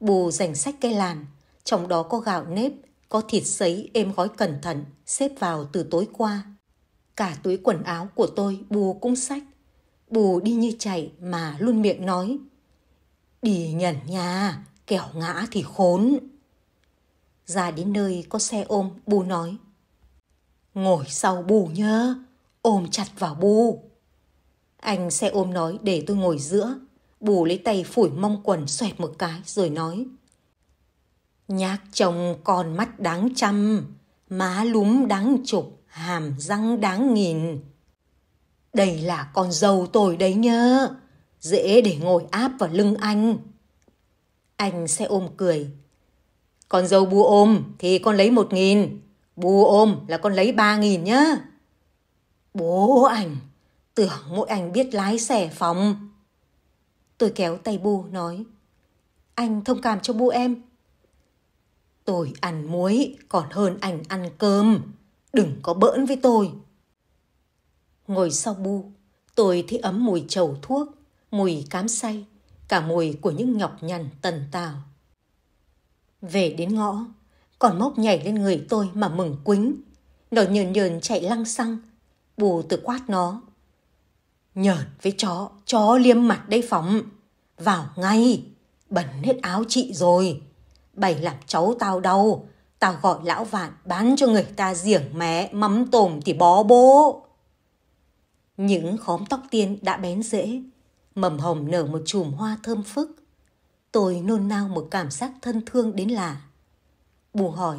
bù dành sách cây làn, trong đó có gạo nếp, có thịt sấy êm gói cẩn thận, xếp vào từ tối qua. Cả túi quần áo của tôi bù cũng sách. Bù đi như chạy mà luôn miệng nói. Đi nhẩn nhà, kẻo ngã thì khốn. Ra đến nơi có xe ôm, bù nói. Ngồi sau bù nhớ, ôm chặt vào bù. Anh xe ôm nói để tôi ngồi giữa, Bù lấy tay phủi mong quần xoẹt một cái rồi nói. Nhác chồng còn mắt đáng chăm má lúm đáng chục, hàm răng đáng nghìn. Đây là con dâu tôi đấy nhớ, dễ để ngồi áp vào lưng anh. Anh sẽ ôm cười. Con dâu bu ôm thì con lấy một nghìn, bu ôm là con lấy ba nghìn nhá. Bố anh, tưởng mỗi anh biết lái xe phòng. Tôi kéo tay Bu nói. Anh thông cảm cho Bu em. Tôi ăn muối còn hơn anh ăn cơm. Đừng có bỡn với tôi. Ngồi sau Bu, tôi thấy ấm mùi trầu thuốc, mùi cám say, cả mùi của những nhọc nhằn tần tào. Về đến ngõ, còn mốc nhảy lên người tôi mà mừng quính. Nó nhờn nhờn chạy lăng xăng. Bù từ quát nó. Nhờn với chó, chó liếm mặt đây phóng. Vào ngay, bẩn hết áo chị rồi. Bày làm cháu tao đâu, tao gọi lão vạn bán cho người ta giềng mé, mắm tôm thì bó bố. Những khóm tóc tiên đã bén rễ, mầm hồng nở một chùm hoa thơm phức. Tôi nôn nao một cảm giác thân thương đến lạ. Bù hỏi,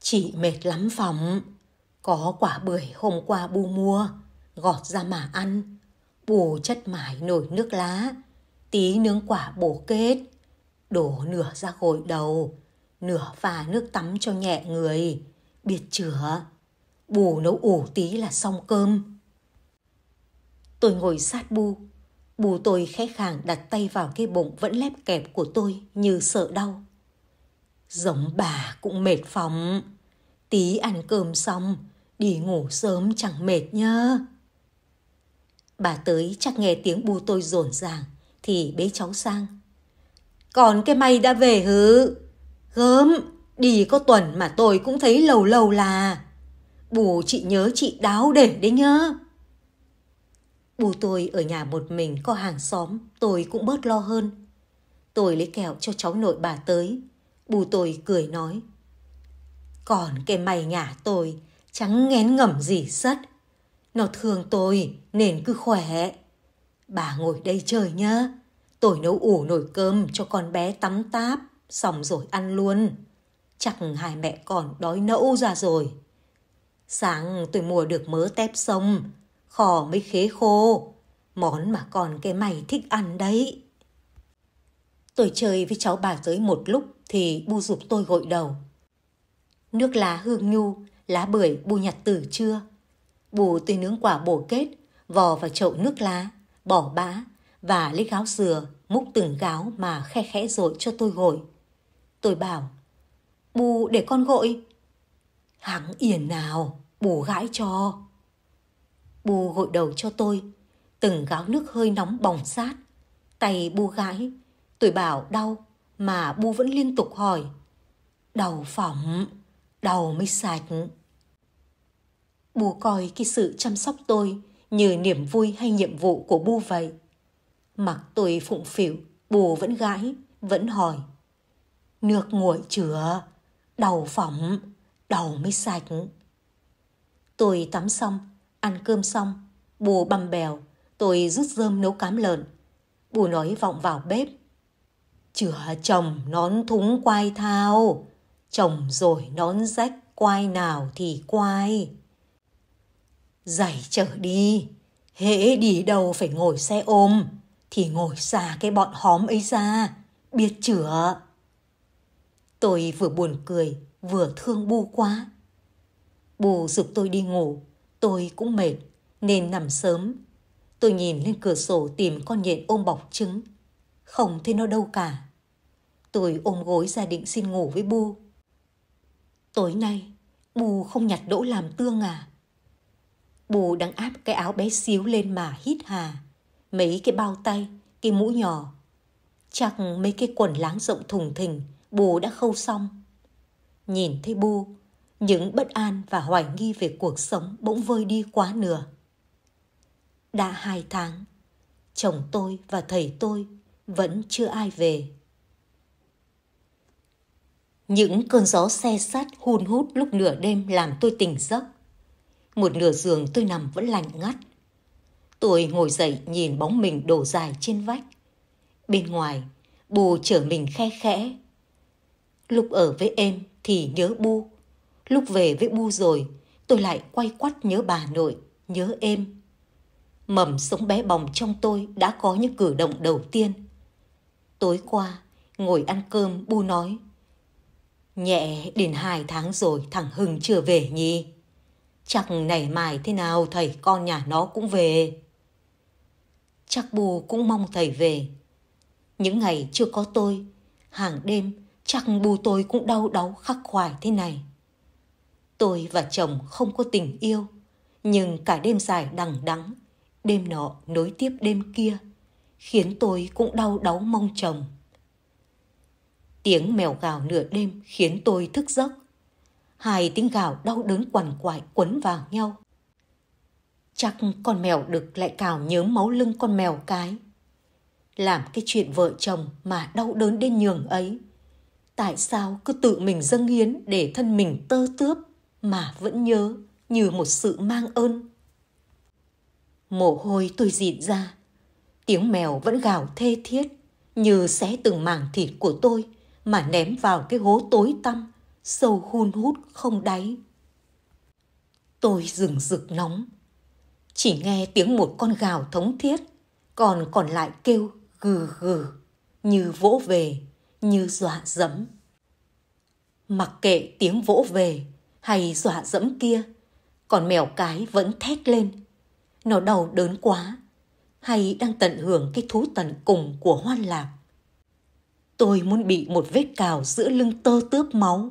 chị mệt lắm phòng, có quả bưởi hôm qua bu mua, gọt ra mà ăn, bù chất mải nổi nước lá, tí nướng quả bổ kết, đổ nửa ra gội đầu, nửa pha nước tắm cho nhẹ người, biệt chưa? Bù nấu ủ tí là xong cơm. Tôi ngồi sát bu, bù tôi khẽ khàng đặt tay vào cái bụng vẫn lép kẹp của tôi như sợ đau. Giống bà cũng mệt phòng, tí ăn cơm xong, đi ngủ sớm chẳng mệt nhá. Bà tới chắc nghe tiếng bu tôi rồn ràng, thì bế cháu sang. Còn cái mày đã về hứ? Gớm, đi có tuần mà tôi cũng thấy lầu lầu là. Bù chị nhớ chị đáo để đấy nhớ. Bù tôi ở nhà một mình có hàng xóm, tôi cũng bớt lo hơn. Tôi lấy kẹo cho cháu nội bà tới. Bù tôi cười nói. Còn cái mày nhà tôi, chẳng ngén ngẩm gì sất. Nó thương tôi nên cứ khỏe. Bà ngồi đây chơi nhá. Tôi nấu ủ nồi cơm cho con bé tắm táp, xong rồi ăn luôn. Chắc hai mẹ con đói nẫu ra rồi. Sáng tôi mua được mớ tép sông, kho mấy khế khô. Món mà còn cái mày thích ăn đấy. Tôi chơi với cháu bà tới một lúc thì bu dục tôi gội đầu. Nước lá hương nhu, lá bưởi bu nhặt từ trưa, bù tùy nướng quả bổ kết, vò vào chậu nước lá, bỏ bã và lấy gáo dừa múc từng gáo mà khe khẽ rồi cho tôi gội. Tôi bảo, bù để con gội. Hắn yền nào, bù gãi cho. Bù gội đầu cho tôi, từng gáo nước hơi nóng bỏng sát. Tay bu gái, tôi bảo đau mà bu vẫn liên tục hỏi. Đầu phỏng, đầu mới sạch. Bu coi cái sự chăm sóc tôi như niềm vui hay nhiệm vụ của Bu vậy. Mặc tôi phụng phịu bù vẫn gãi, vẫn hỏi. Nước nguội chưa đầu phỏng, đầu mới sạch. Tôi tắm xong, ăn cơm xong, bù băm bèo, tôi rút rơm nấu cám lợn. bù nói vọng vào bếp. Chữa chồng nón thúng quai thao, chồng rồi nón rách quai nào thì quai. Dày trở đi, hễ đi đâu phải ngồi xe ôm, thì ngồi xa cái bọn hóm ấy ra, biết chửa. Tôi vừa buồn cười, vừa thương bu quá. Bù dục tôi đi ngủ, tôi cũng mệt, nên nằm sớm. Tôi nhìn lên cửa sổ tìm con nhện ôm bọc trứng. Không thấy nó đâu cả. Tôi ôm gối ra định xin ngủ với Bu. Tối nay, Bu không nhặt đỗ làm tương à? Bù đang áp cái áo bé xíu lên mà hít hà. Mấy cái bao tay, cái mũ nhỏ. Chắc mấy cái quần láng rộng thùng thình, Bù đã khâu xong. Nhìn thấy Bù, những bất an và hoài nghi về cuộc sống bỗng vơi đi quá nửa. Đã hai tháng, chồng tôi và thầy tôi vẫn chưa ai về. Những cơn gió xe sát hun hút lúc nửa đêm làm tôi tỉnh giấc một nửa giường tôi nằm vẫn lạnh ngắt. Tôi ngồi dậy nhìn bóng mình đổ dài trên vách. Bên ngoài, bù chở mình khe khẽ. Lúc ở với em thì nhớ bu. Lúc về với bu rồi, tôi lại quay quắt nhớ bà nội, nhớ em. Mầm sống bé bỏng trong tôi đã có những cử động đầu tiên. Tối qua, ngồi ăn cơm bu nói. Nhẹ đến hai tháng rồi thằng Hưng chưa về nhỉ? chẳng nảy mài thế nào thầy con nhà nó cũng về. Chắc bù cũng mong thầy về. Những ngày chưa có tôi, hàng đêm chắc bù tôi cũng đau đớn khắc khoải thế này. Tôi và chồng không có tình yêu, nhưng cả đêm dài đằng đắng, đêm nọ nối tiếp đêm kia, khiến tôi cũng đau đớn mong chồng. Tiếng mèo gào nửa đêm khiến tôi thức giấc hai tiếng gào đau đớn quằn quại quấn vào nhau. Chắc con mèo đực lại cào nhớ máu lưng con mèo cái. Làm cái chuyện vợ chồng mà đau đớn đến nhường ấy. Tại sao cứ tự mình dâng hiến để thân mình tơ tướp mà vẫn nhớ như một sự mang ơn. Mồ hôi tôi dịn ra, tiếng mèo vẫn gào thê thiết như xé từng mảng thịt của tôi mà ném vào cái hố tối tăm sâu hun hút không đáy. Tôi rừng rực nóng, chỉ nghe tiếng một con gào thống thiết, còn còn lại kêu gừ gừ, như vỗ về, như dọa dẫm. Mặc kệ tiếng vỗ về hay dọa dẫm kia, còn mèo cái vẫn thét lên. Nó đau đớn quá, hay đang tận hưởng cái thú tận cùng của hoan lạc. Tôi muốn bị một vết cào giữa lưng tơ tướp máu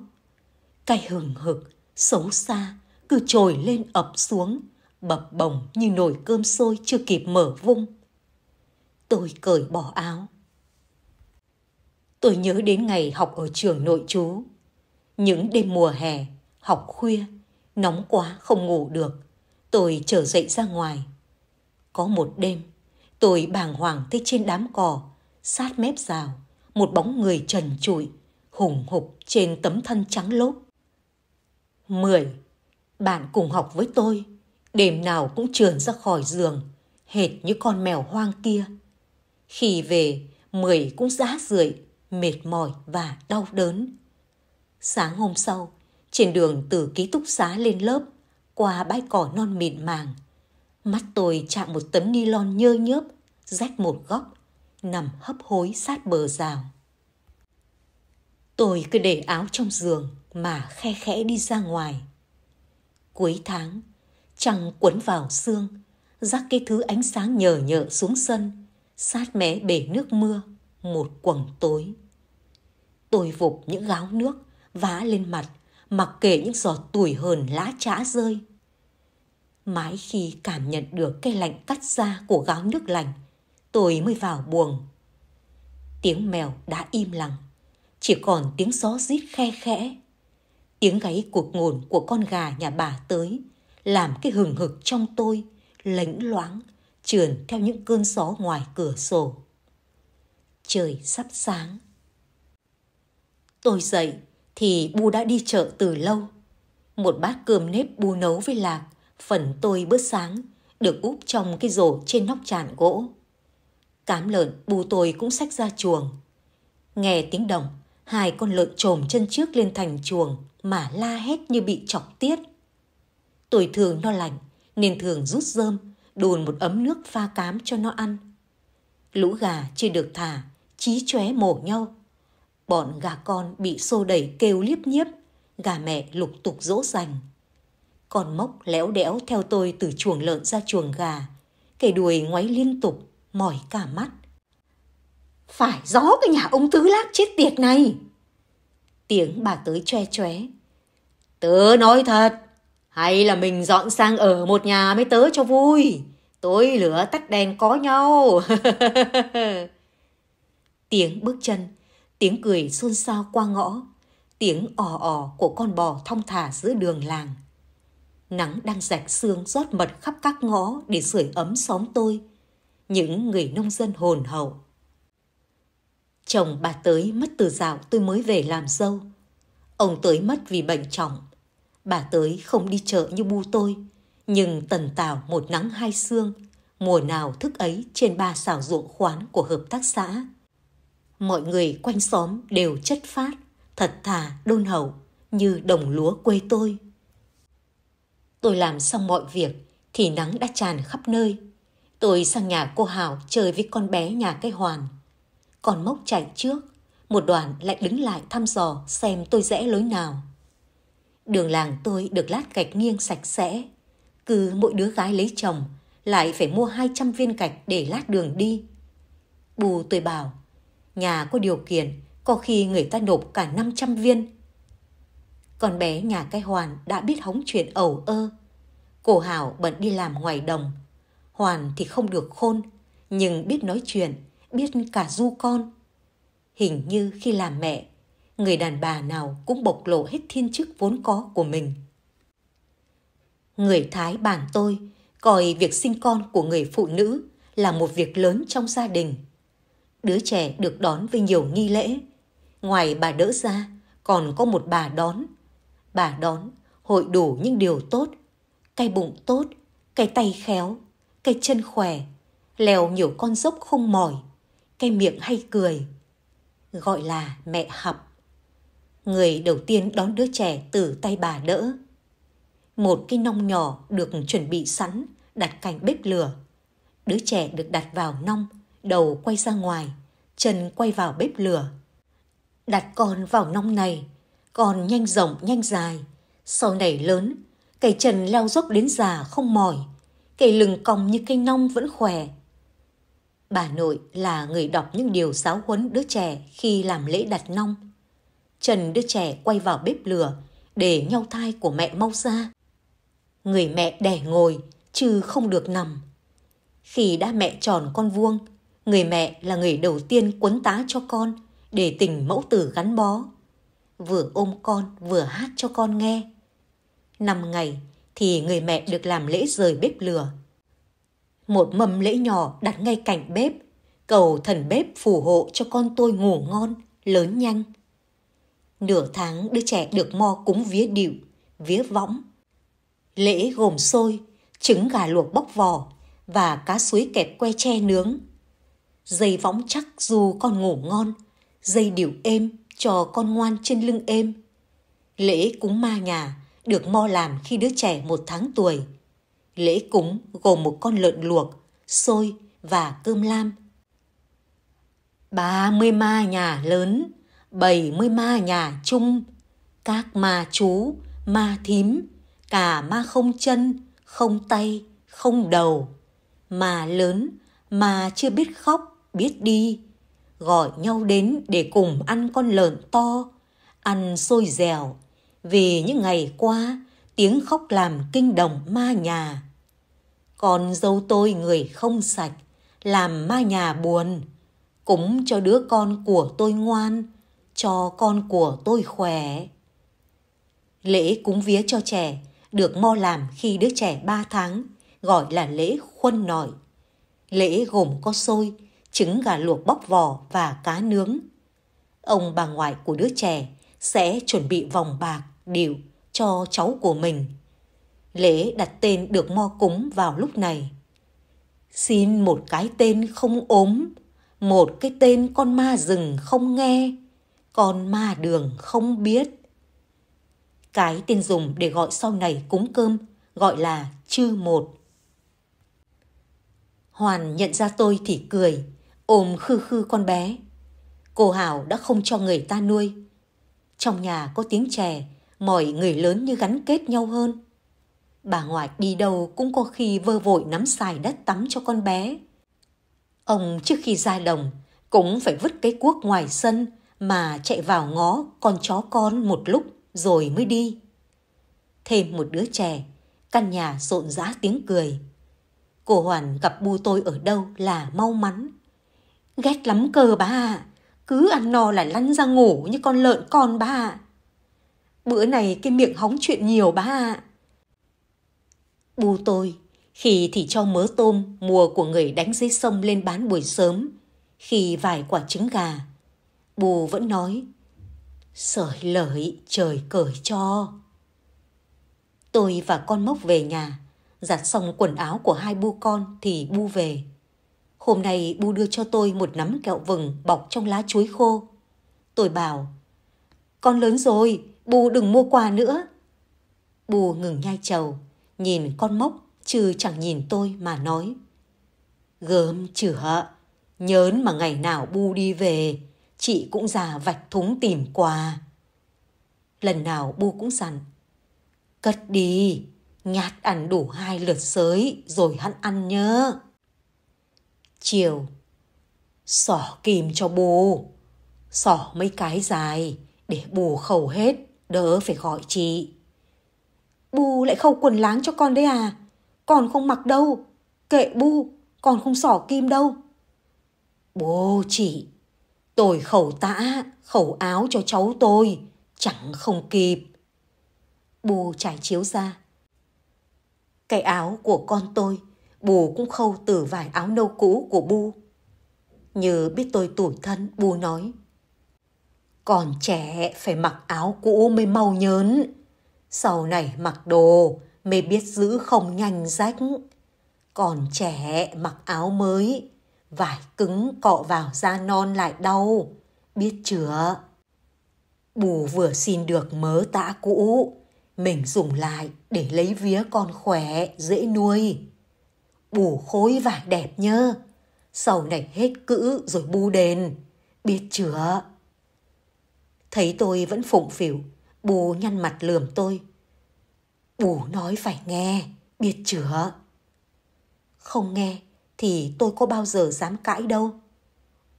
cái hừng hực, xấu xa, cứ trồi lên ập xuống, bập bồng như nồi cơm sôi chưa kịp mở vung. Tôi cởi bỏ áo. Tôi nhớ đến ngày học ở trường nội chú Những đêm mùa hè, học khuya, nóng quá không ngủ được. Tôi trở dậy ra ngoài. Có một đêm, tôi bàng hoàng thấy trên đám cỏ, sát mép rào, một bóng người trần trụi, hùng hục trên tấm thân trắng lốp 10. Bạn cùng học với tôi, đêm nào cũng trườn ra khỏi giường, hệt như con mèo hoang kia. Khi về, Mười cũng giá rượi, mệt mỏi và đau đớn. Sáng hôm sau, trên đường từ ký túc xá lên lớp, qua bãi cỏ non mịn màng, mắt tôi chạm một tấm ni lon nhơ nhớp, rách một góc, nằm hấp hối sát bờ rào. Tôi cứ để áo trong giường, mà khe khẽ đi ra ngoài. Cuối tháng, trăng quấn vào xương, rắc cái thứ ánh sáng nhờ nhợ xuống sân, sát mé bể nước mưa, một quầng tối. Tôi vụt những gáo nước, vá lên mặt, mặc kệ những giọt tuổi hờn lá trã rơi. Mãi khi cảm nhận được cái lạnh cắt da của gáo nước lạnh, tôi mới vào buồng. Tiếng mèo đã im lặng, chỉ còn tiếng gió rít khe khẽ Tiếng gáy cuộc ngồn của con gà nhà bà tới, làm cái hừng hực trong tôi, lánh loáng, trườn theo những cơn gió ngoài cửa sổ. Trời sắp sáng. Tôi dậy thì Bu đã đi chợ từ lâu. Một bát cơm nếp Bu nấu với lạc, phần tôi bữa sáng, được úp trong cái rổ trên nóc tràn gỗ. Cám lợn Bu tôi cũng xách ra chuồng. Nghe tiếng động, hai con lợn trồm chân trước lên thành chuồng, mà la hét như bị chọc tiết. Tuổi thường nó lạnh, nên thường rút rơm, đùn một ấm nước pha cám cho nó ăn. Lũ gà chưa được thả, chí chóe mổ nhau. Bọn gà con bị xô đẩy kêu liếp nhiếp, gà mẹ lục tục dỗ dành. Con mốc léo đẽo theo tôi từ chuồng lợn ra chuồng gà, kẻ đuôi ngoáy liên tục, mỏi cả mắt. Phải gió cái nhà ông Tứ Lác chết tiệt này! Tiếng bà tới choe choé, Tớ nói thật, hay là mình dọn sang ở một nhà mới tớ cho vui. Tối lửa tắt đèn có nhau. tiếng bước chân, tiếng cười xôn xao qua ngõ, tiếng ò ò của con bò thong thả giữa đường làng. Nắng đang rạch xương rót mật khắp các ngõ để sưởi ấm xóm tôi. Những người nông dân hồn hậu. Chồng bà tới mất từ dạo tôi mới về làm dâu. Ông tới mất vì bệnh trọng bà tới không đi chợ như bu tôi. Nhưng tần tảo một nắng hai sương mùa nào thức ấy trên ba xào ruộng khoán của hợp tác xã. Mọi người quanh xóm đều chất phát, thật thà, đôn hậu, như đồng lúa quê tôi. Tôi làm xong mọi việc thì nắng đã tràn khắp nơi. Tôi sang nhà cô hào chơi với con bé nhà cây hoàn. Còn mốc chạy trước, một đoàn lại đứng lại thăm dò xem tôi rẽ lối nào. Đường làng tôi được lát gạch nghiêng sạch sẽ. Cứ mỗi đứa gái lấy chồng lại phải mua 200 viên gạch để lát đường đi. Bù tôi bảo, nhà có điều kiện có khi người ta nộp cả 500 viên. Con bé nhà cái Hoàn đã biết hóng chuyện ẩu ơ. Cổ Hảo bận đi làm ngoài đồng. Hoàn thì không được khôn, nhưng biết nói chuyện, biết cả du con. Hình như khi làm mẹ, người đàn bà nào cũng bộc lộ hết thiên chức vốn có của mình. Người Thái bản tôi coi việc sinh con của người phụ nữ là một việc lớn trong gia đình. Đứa trẻ được đón với nhiều nghi lễ. Ngoài bà đỡ ra, còn có một bà đón. Bà đón hội đủ những điều tốt, cái bụng tốt, cái tay khéo, cái chân khỏe, leo nhiều con dốc không mỏi, cái miệng hay cười. Gọi là mẹ học người đầu tiên đón đứa trẻ từ tay bà đỡ. Một cái nong nhỏ được chuẩn bị sẵn, đặt cạnh bếp lửa. Đứa trẻ được đặt vào nong, đầu quay ra ngoài, chân quay vào bếp lửa. Đặt con vào nong này, con nhanh rộng nhanh dài, sau này lớn, cây chân leo dốc đến già không mỏi, cây lưng cong như cây nong vẫn khỏe. Bà nội là người đọc những điều giáo huấn đứa trẻ khi làm lễ đặt nong – Trần đưa trẻ quay vào bếp lửa để nhau thai của mẹ mau ra. Người mẹ đẻ ngồi chứ không được nằm. Khi đã mẹ tròn con vuông, người mẹ là người đầu tiên quấn tá cho con để tình mẫu tử gắn bó. Vừa ôm con vừa hát cho con nghe. Năm ngày thì người mẹ được làm lễ rời bếp lửa. Một mâm lễ nhỏ đặt ngay cạnh bếp, cầu thần bếp phù hộ cho con tôi ngủ ngon, lớn nhanh. Nửa tháng đứa trẻ được mo cúng vía điệu, vía võng. Lễ gồm xôi, trứng gà luộc bóc vỏ và cá suối kẹp que tre nướng. Dây võng chắc dù con ngủ ngon, dây điệu êm cho con ngoan trên lưng êm. Lễ cúng ma nhà được mo làm khi đứa trẻ một tháng tuổi. Lễ cúng gồm một con lợn luộc, xôi và cơm lam. ba mươi ma nhà lớn bảy mươi ma nhà chung, các ma chú, ma thím, cả ma không chân, không tay, không đầu, mà lớn, mà chưa biết khóc, biết đi, gọi nhau đến để cùng ăn con lợn to, ăn sôi dẻo, vì những ngày qua tiếng khóc làm kinh động ma nhà. Còn dâu tôi người không sạch, làm ma nhà buồn, cúng cho đứa con của tôi ngoan, cho con của tôi khỏe. Lễ cúng vía cho trẻ được mo làm khi đứa trẻ 3 tháng, gọi là lễ khuân nội Lễ gồm có xôi, trứng gà luộc bóc vỏ và cá nướng. Ông bà ngoại của đứa trẻ sẽ chuẩn bị vòng bạc, điệu cho cháu của mình. Lễ đặt tên được mo cúng vào lúc này. Xin một cái tên không ốm, một cái tên con ma rừng không nghe con ma đường không biết. Cái tên dùng để gọi sau này cúng cơm gọi là chư một. Hoàn nhận ra tôi thì cười, ôm khư khư con bé. Cô Hảo đã không cho người ta nuôi. Trong nhà có tiếng trẻ, mọi người lớn như gắn kết nhau hơn. Bà ngoại đi đâu cũng có khi vơ vội nắm xài đất tắm cho con bé. Ông trước khi ra đồng cũng phải vứt cái cuốc ngoài sân mà chạy vào ngó con chó con một lúc rồi mới đi. Thêm một đứa trẻ, căn nhà rộn rã tiếng cười. Cô Hoàn gặp bu tôi ở đâu là mau mắn. Ghét lắm cơ bà ạ, cứ ăn no là lăn ra ngủ như con lợn con bà ạ. Bữa này cái miệng hóng chuyện nhiều bà ạ. Bu tôi, khi thì cho mớ tôm mùa của người đánh dưới sông lên bán buổi sớm, khi vài quả trứng gà, bồ vẫn nói sởi lởi trời cởi cho tôi và con mốc về nhà giặt xong quần áo của hai bu con thì bu về hôm nay bu đưa cho tôi một nắm kẹo vừng bọc trong lá chuối khô tôi bảo con lớn rồi bu đừng mua quà nữa bu ngừng nhai trầu nhìn con mốc chứ chẳng nhìn tôi mà nói gớm chửa nhớn mà ngày nào bu đi về chị cũng già vạch thúng tìm quà. Lần nào bu cũng sẵn. Cất đi, nhát ăn đủ hai lượt sới rồi hắn ăn nhớ. Chiều, xỏ kìm cho bù, xỏ mấy cái dài để bù khẩu hết, đỡ phải gọi chị. Bù lại khâu quần láng cho con đấy à, con không mặc đâu, kệ bu, con không xỏ kim đâu. Bố chị Tôi khẩu tã, khẩu áo cho cháu tôi, chẳng không kịp. Bù trải chiếu ra. Cái áo của con tôi, Bù cũng khâu từ vài áo nâu cũ của Bu. Như biết tôi tủi thân, Bu nói. Còn trẻ phải mặc áo cũ mới mau nhớn. Sau này mặc đồ mới biết giữ không nhanh rách. Còn trẻ mặc áo mới vải cứng cọ vào da non lại đau, biết chưa? Bù vừa xin được mớ tã cũ, mình dùng lại để lấy vía con khỏe, dễ nuôi. Bù khối vải đẹp nhớ, sau này hết cữ rồi bu đền, biết chưa? Thấy tôi vẫn phụng phỉu, bù nhăn mặt lườm tôi. Bù nói phải nghe, biết chưa? Không nghe, thì tôi có bao giờ dám cãi đâu.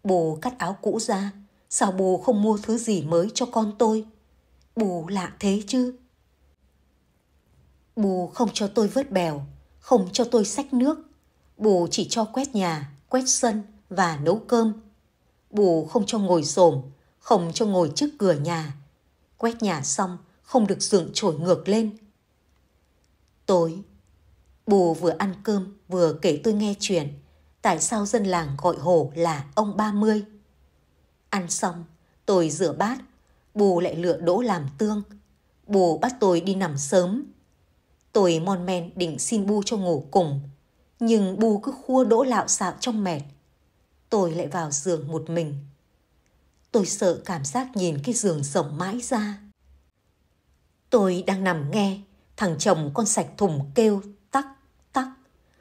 Bù cắt áo cũ ra, sao bù không mua thứ gì mới cho con tôi? Bù lạ thế chứ. Bù không cho tôi vớt bèo, không cho tôi xách nước. bù chỉ cho quét nhà, quét sân và nấu cơm. Bù không cho ngồi xổm, không cho ngồi trước cửa nhà. Quét nhà xong không được dựng trổi ngược lên. Tối. Bù vừa ăn cơm vừa kể tôi nghe chuyện tại sao dân làng gọi hổ là ông ba mươi. Ăn xong, tôi rửa bát, bù lại lựa đỗ làm tương. Bù bắt tôi đi nằm sớm. Tôi mon men định xin bu cho ngủ cùng, nhưng Bù cứ khua đỗ lạo xạo trong mệt. Tôi lại vào giường một mình. Tôi sợ cảm giác nhìn cái giường rộng mãi ra. Tôi đang nằm nghe, thằng chồng con sạch thùng kêu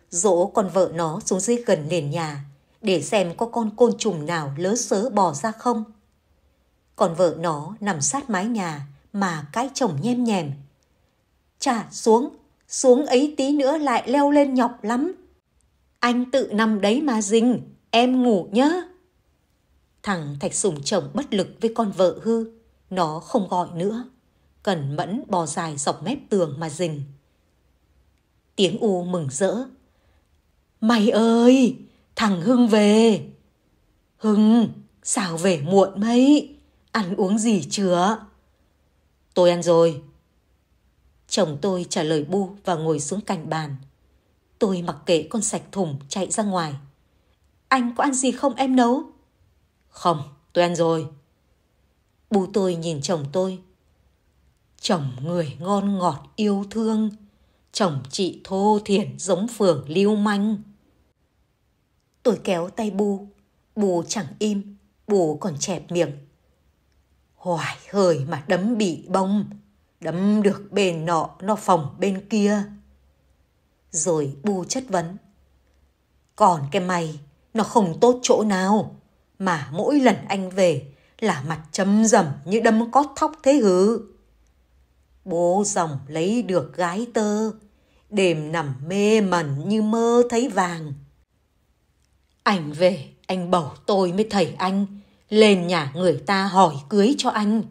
dỗ con vợ nó xuống dưới gần nền nhà để xem có con côn trùng nào lớ sớ bò ra không. Còn vợ nó nằm sát mái nhà mà cái chồng nhem nhèm. Chà xuống, xuống ấy tí nữa lại leo lên nhọc lắm. Anh tự nằm đấy mà dình, em ngủ nhớ. Thằng Thạch Sùng chồng bất lực với con vợ hư, nó không gọi nữa. Cần mẫn bò dài dọc mép tường mà dình. Tiếng U mừng rỡ, Mày ơi, thằng Hưng về. Hưng, sao về muộn mấy? Ăn uống gì chưa? Tôi ăn rồi. Chồng tôi trả lời bu và ngồi xuống cạnh bàn. Tôi mặc kệ con sạch thùng chạy ra ngoài. Anh có ăn gì không em nấu? Không, tôi ăn rồi. Bu tôi nhìn chồng tôi. Chồng người ngon ngọt yêu thương. Chồng chị thô thiển giống phường lưu manh. Tôi kéo tay Bu, Bu chẳng im, Bu còn chẹp miệng. Hoài hời mà đấm bị bông, đấm được bên nọ nó phòng bên kia. Rồi Bu chất vấn. Còn cái mày, nó không tốt chỗ nào, mà mỗi lần anh về là mặt chấm dầm như đâm có thóc thế hứ. Bố dòng lấy được gái tơ, đêm nằm mê mẩn như mơ thấy vàng. Ảnh về, anh bảo tôi mới thầy anh, lên nhà người ta hỏi cưới cho anh.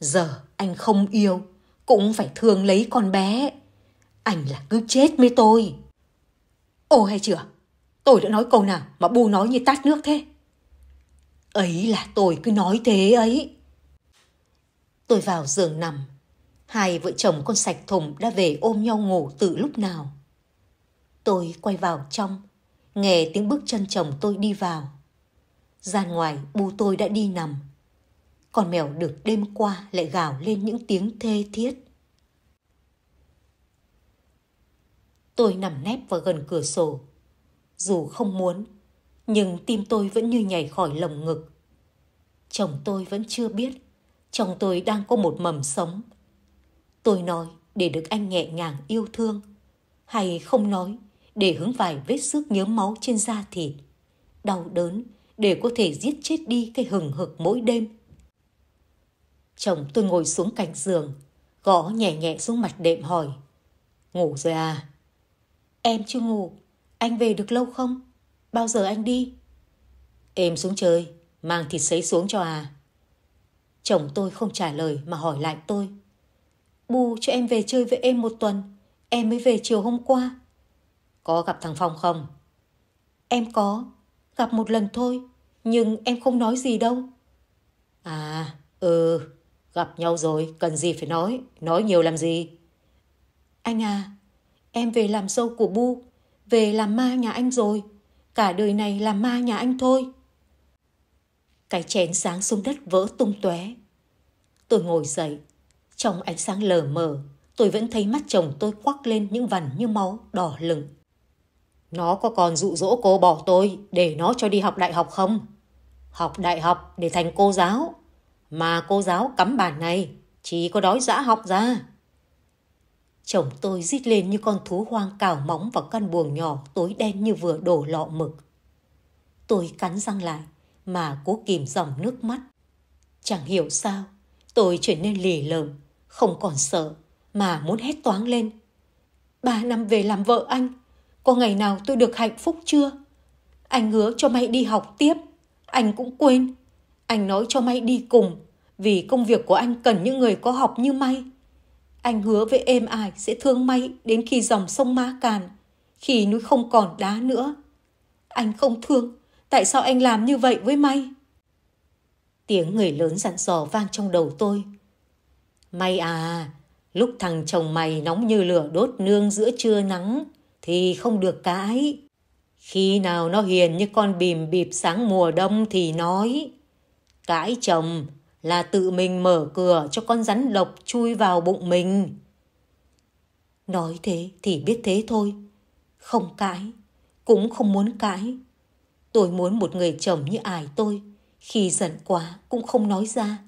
Giờ anh không yêu, cũng phải thương lấy con bé. Anh là cứ chết với tôi. Ô hay chưa, tôi đã nói câu nào mà bu nói như tát nước thế? Ấy là tôi cứ nói thế ấy. Tôi vào giường nằm, hai vợ chồng con sạch thùng đã về ôm nhau ngủ từ lúc nào. Tôi quay vào trong, nghe tiếng bước chân chồng tôi đi vào. Ra ngoài, bu tôi đã đi nằm. Con mèo được đêm qua lại gào lên những tiếng thê thiết. Tôi nằm nép vào gần cửa sổ. Dù không muốn, nhưng tim tôi vẫn như nhảy khỏi lồng ngực. Chồng tôi vẫn chưa biết, chồng tôi đang có một mầm sống. Tôi nói để được anh nhẹ nhàng yêu thương, hay không nói để hướng vài vết xước nhớ máu trên da thịt. Đau đớn để có thể giết chết đi cái hừng hực mỗi đêm. Chồng tôi ngồi xuống cạnh giường, gõ nhẹ nhẹ xuống mặt đệm hỏi. Ngủ rồi à? Em chưa ngủ, anh về được lâu không? Bao giờ anh đi? Em xuống chơi, mang thịt sấy xuống cho à. Chồng tôi không trả lời mà hỏi lại tôi. Bù cho em về chơi với em một tuần, em mới về chiều hôm qua. Có gặp thằng Phong không? Em có, gặp một lần thôi, nhưng em không nói gì đâu. À, ừ, gặp nhau rồi, cần gì phải nói, nói nhiều làm gì? Anh à, em về làm dâu của Bu, về làm ma nhà anh rồi, cả đời này làm ma nhà anh thôi. Cái chén sáng xuống đất vỡ tung tóe. Tôi ngồi dậy, trong ánh sáng lờ mờ, tôi vẫn thấy mắt chồng tôi quắc lên những vằn như máu đỏ lửng. Nó có còn dụ dỗ cô bỏ tôi để nó cho đi học đại học không? Học đại học để thành cô giáo. Mà cô giáo cắm bản này, chỉ có đói dã học ra. Chồng tôi rít lên như con thú hoang cào móng vào căn buồng nhỏ tối đen như vừa đổ lọ mực. Tôi cắn răng lại mà cố kìm dòng nước mắt. Chẳng hiểu sao, tôi trở nên lì lợm, không còn sợ mà muốn hét toáng lên. Ba năm về làm vợ anh, có ngày nào tôi được hạnh phúc chưa anh hứa cho mày đi học tiếp anh cũng quên anh nói cho mày đi cùng vì công việc của anh cần những người có học như mày anh hứa với em ải sẽ thương mày đến khi dòng sông ma càn khi núi không còn đá nữa anh không thương tại sao anh làm như vậy với mày tiếng người lớn dặn dò vang trong đầu tôi May à, lúc thằng chồng mày nóng như lửa đốt nương giữa trưa nắng, thì không được cãi. Khi nào nó hiền như con bìm bịp sáng mùa đông thì nói. Cãi chồng là tự mình mở cửa cho con rắn độc chui vào bụng mình. Nói thế thì biết thế thôi. Không cãi, cũng không muốn cãi. Tôi muốn một người chồng như ải tôi, khi giận quá cũng không nói ra.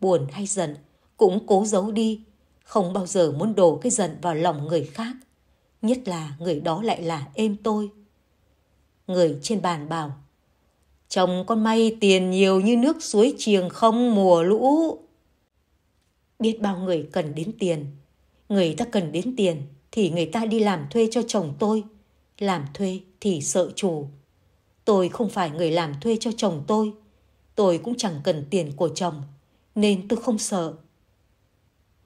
Buồn hay giận cũng cố giấu đi, không bao giờ muốn đổ cái giận vào lòng người khác nhất là người đó lại là em tôi. Người trên bàn bảo, chồng con may tiền nhiều như nước suối chiềng không mùa lũ. Biết bao người cần đến tiền, người ta cần đến tiền thì người ta đi làm thuê cho chồng tôi, làm thuê thì sợ chủ. Tôi không phải người làm thuê cho chồng tôi, tôi cũng chẳng cần tiền của chồng, nên tôi không sợ.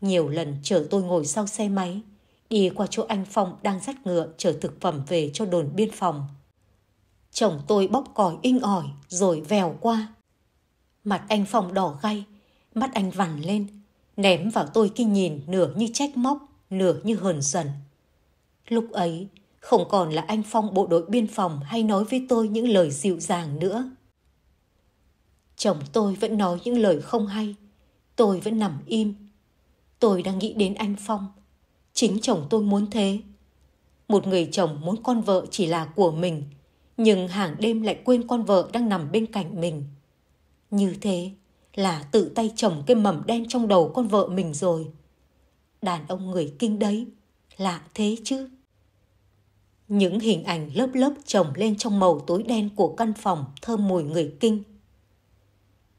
Nhiều lần chở tôi ngồi sau xe máy, đi qua chỗ anh Phong đang dắt ngựa chở thực phẩm về cho đồn biên phòng. Chồng tôi bóc còi inh ỏi rồi vèo qua. Mặt anh Phong đỏ gay, mắt anh vằn lên, ném vào tôi cái nhìn nửa như trách móc, nửa như hờn giận. Lúc ấy, không còn là anh Phong bộ đội biên phòng hay nói với tôi những lời dịu dàng nữa. Chồng tôi vẫn nói những lời không hay, tôi vẫn nằm im. Tôi đang nghĩ đến anh Phong, Chính chồng tôi muốn thế. Một người chồng muốn con vợ chỉ là của mình, nhưng hàng đêm lại quên con vợ đang nằm bên cạnh mình. Như thế là tự tay chồng cái mầm đen trong đầu con vợ mình rồi. Đàn ông người kinh đấy, lạ thế chứ. Những hình ảnh lớp lớp chồng lên trong màu tối đen của căn phòng thơm mùi người kinh.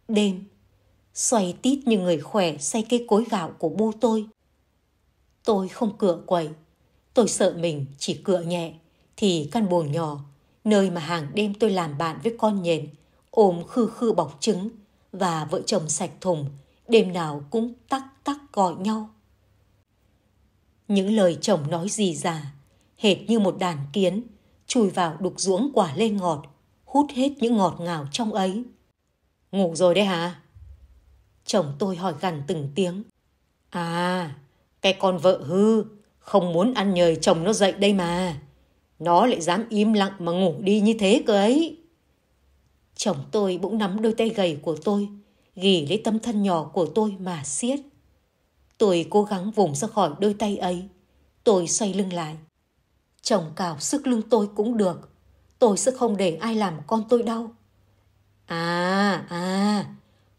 Đêm, xoay tít như người khỏe xoay cây cối gạo của bu tôi. Tôi không cựa quậy. Tôi sợ mình chỉ cựa nhẹ. Thì căn buồng nhỏ, nơi mà hàng đêm tôi làm bạn với con nhện, ôm khư khư bọc trứng và vợ chồng sạch thùng, đêm nào cũng tắc tắc gọi nhau. Những lời chồng nói gì già hệt như một đàn kiến, chui vào đục ruỗng quả lê ngọt, hút hết những ngọt ngào trong ấy. Ngủ rồi đấy hả? Chồng tôi hỏi gần từng tiếng. À, cái con vợ hư, không muốn ăn nhời chồng nó dậy đây mà. Nó lại dám im lặng mà ngủ đi như thế cơ ấy. Chồng tôi bỗng nắm đôi tay gầy của tôi, ghì lấy tâm thân nhỏ của tôi mà siết. Tôi cố gắng vùng ra khỏi đôi tay ấy. Tôi xoay lưng lại. Chồng cào sức lưng tôi cũng được. Tôi sẽ không để ai làm con tôi đau. À, à,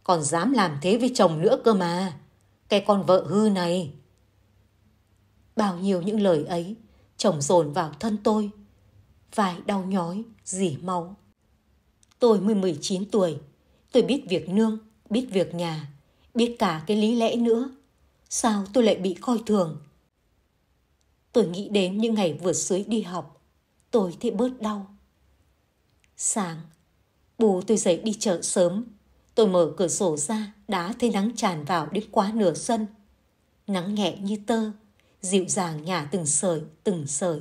còn dám làm thế với chồng nữa cơ mà. Cái con vợ hư này, bao nhiêu những lời ấy chồng dồn vào thân tôi vai đau nhói dỉ máu tôi mới 19 tuổi tôi biết việc nương biết việc nhà biết cả cái lý lẽ nữa sao tôi lại bị coi thường tôi nghĩ đến những ngày vừa dưới đi học tôi thấy bớt đau sáng bù tôi dậy đi chợ sớm tôi mở cửa sổ ra đã thấy nắng tràn vào đến quá nửa sân nắng nhẹ như tơ dịu dàng nhả từng sợi, từng sợi.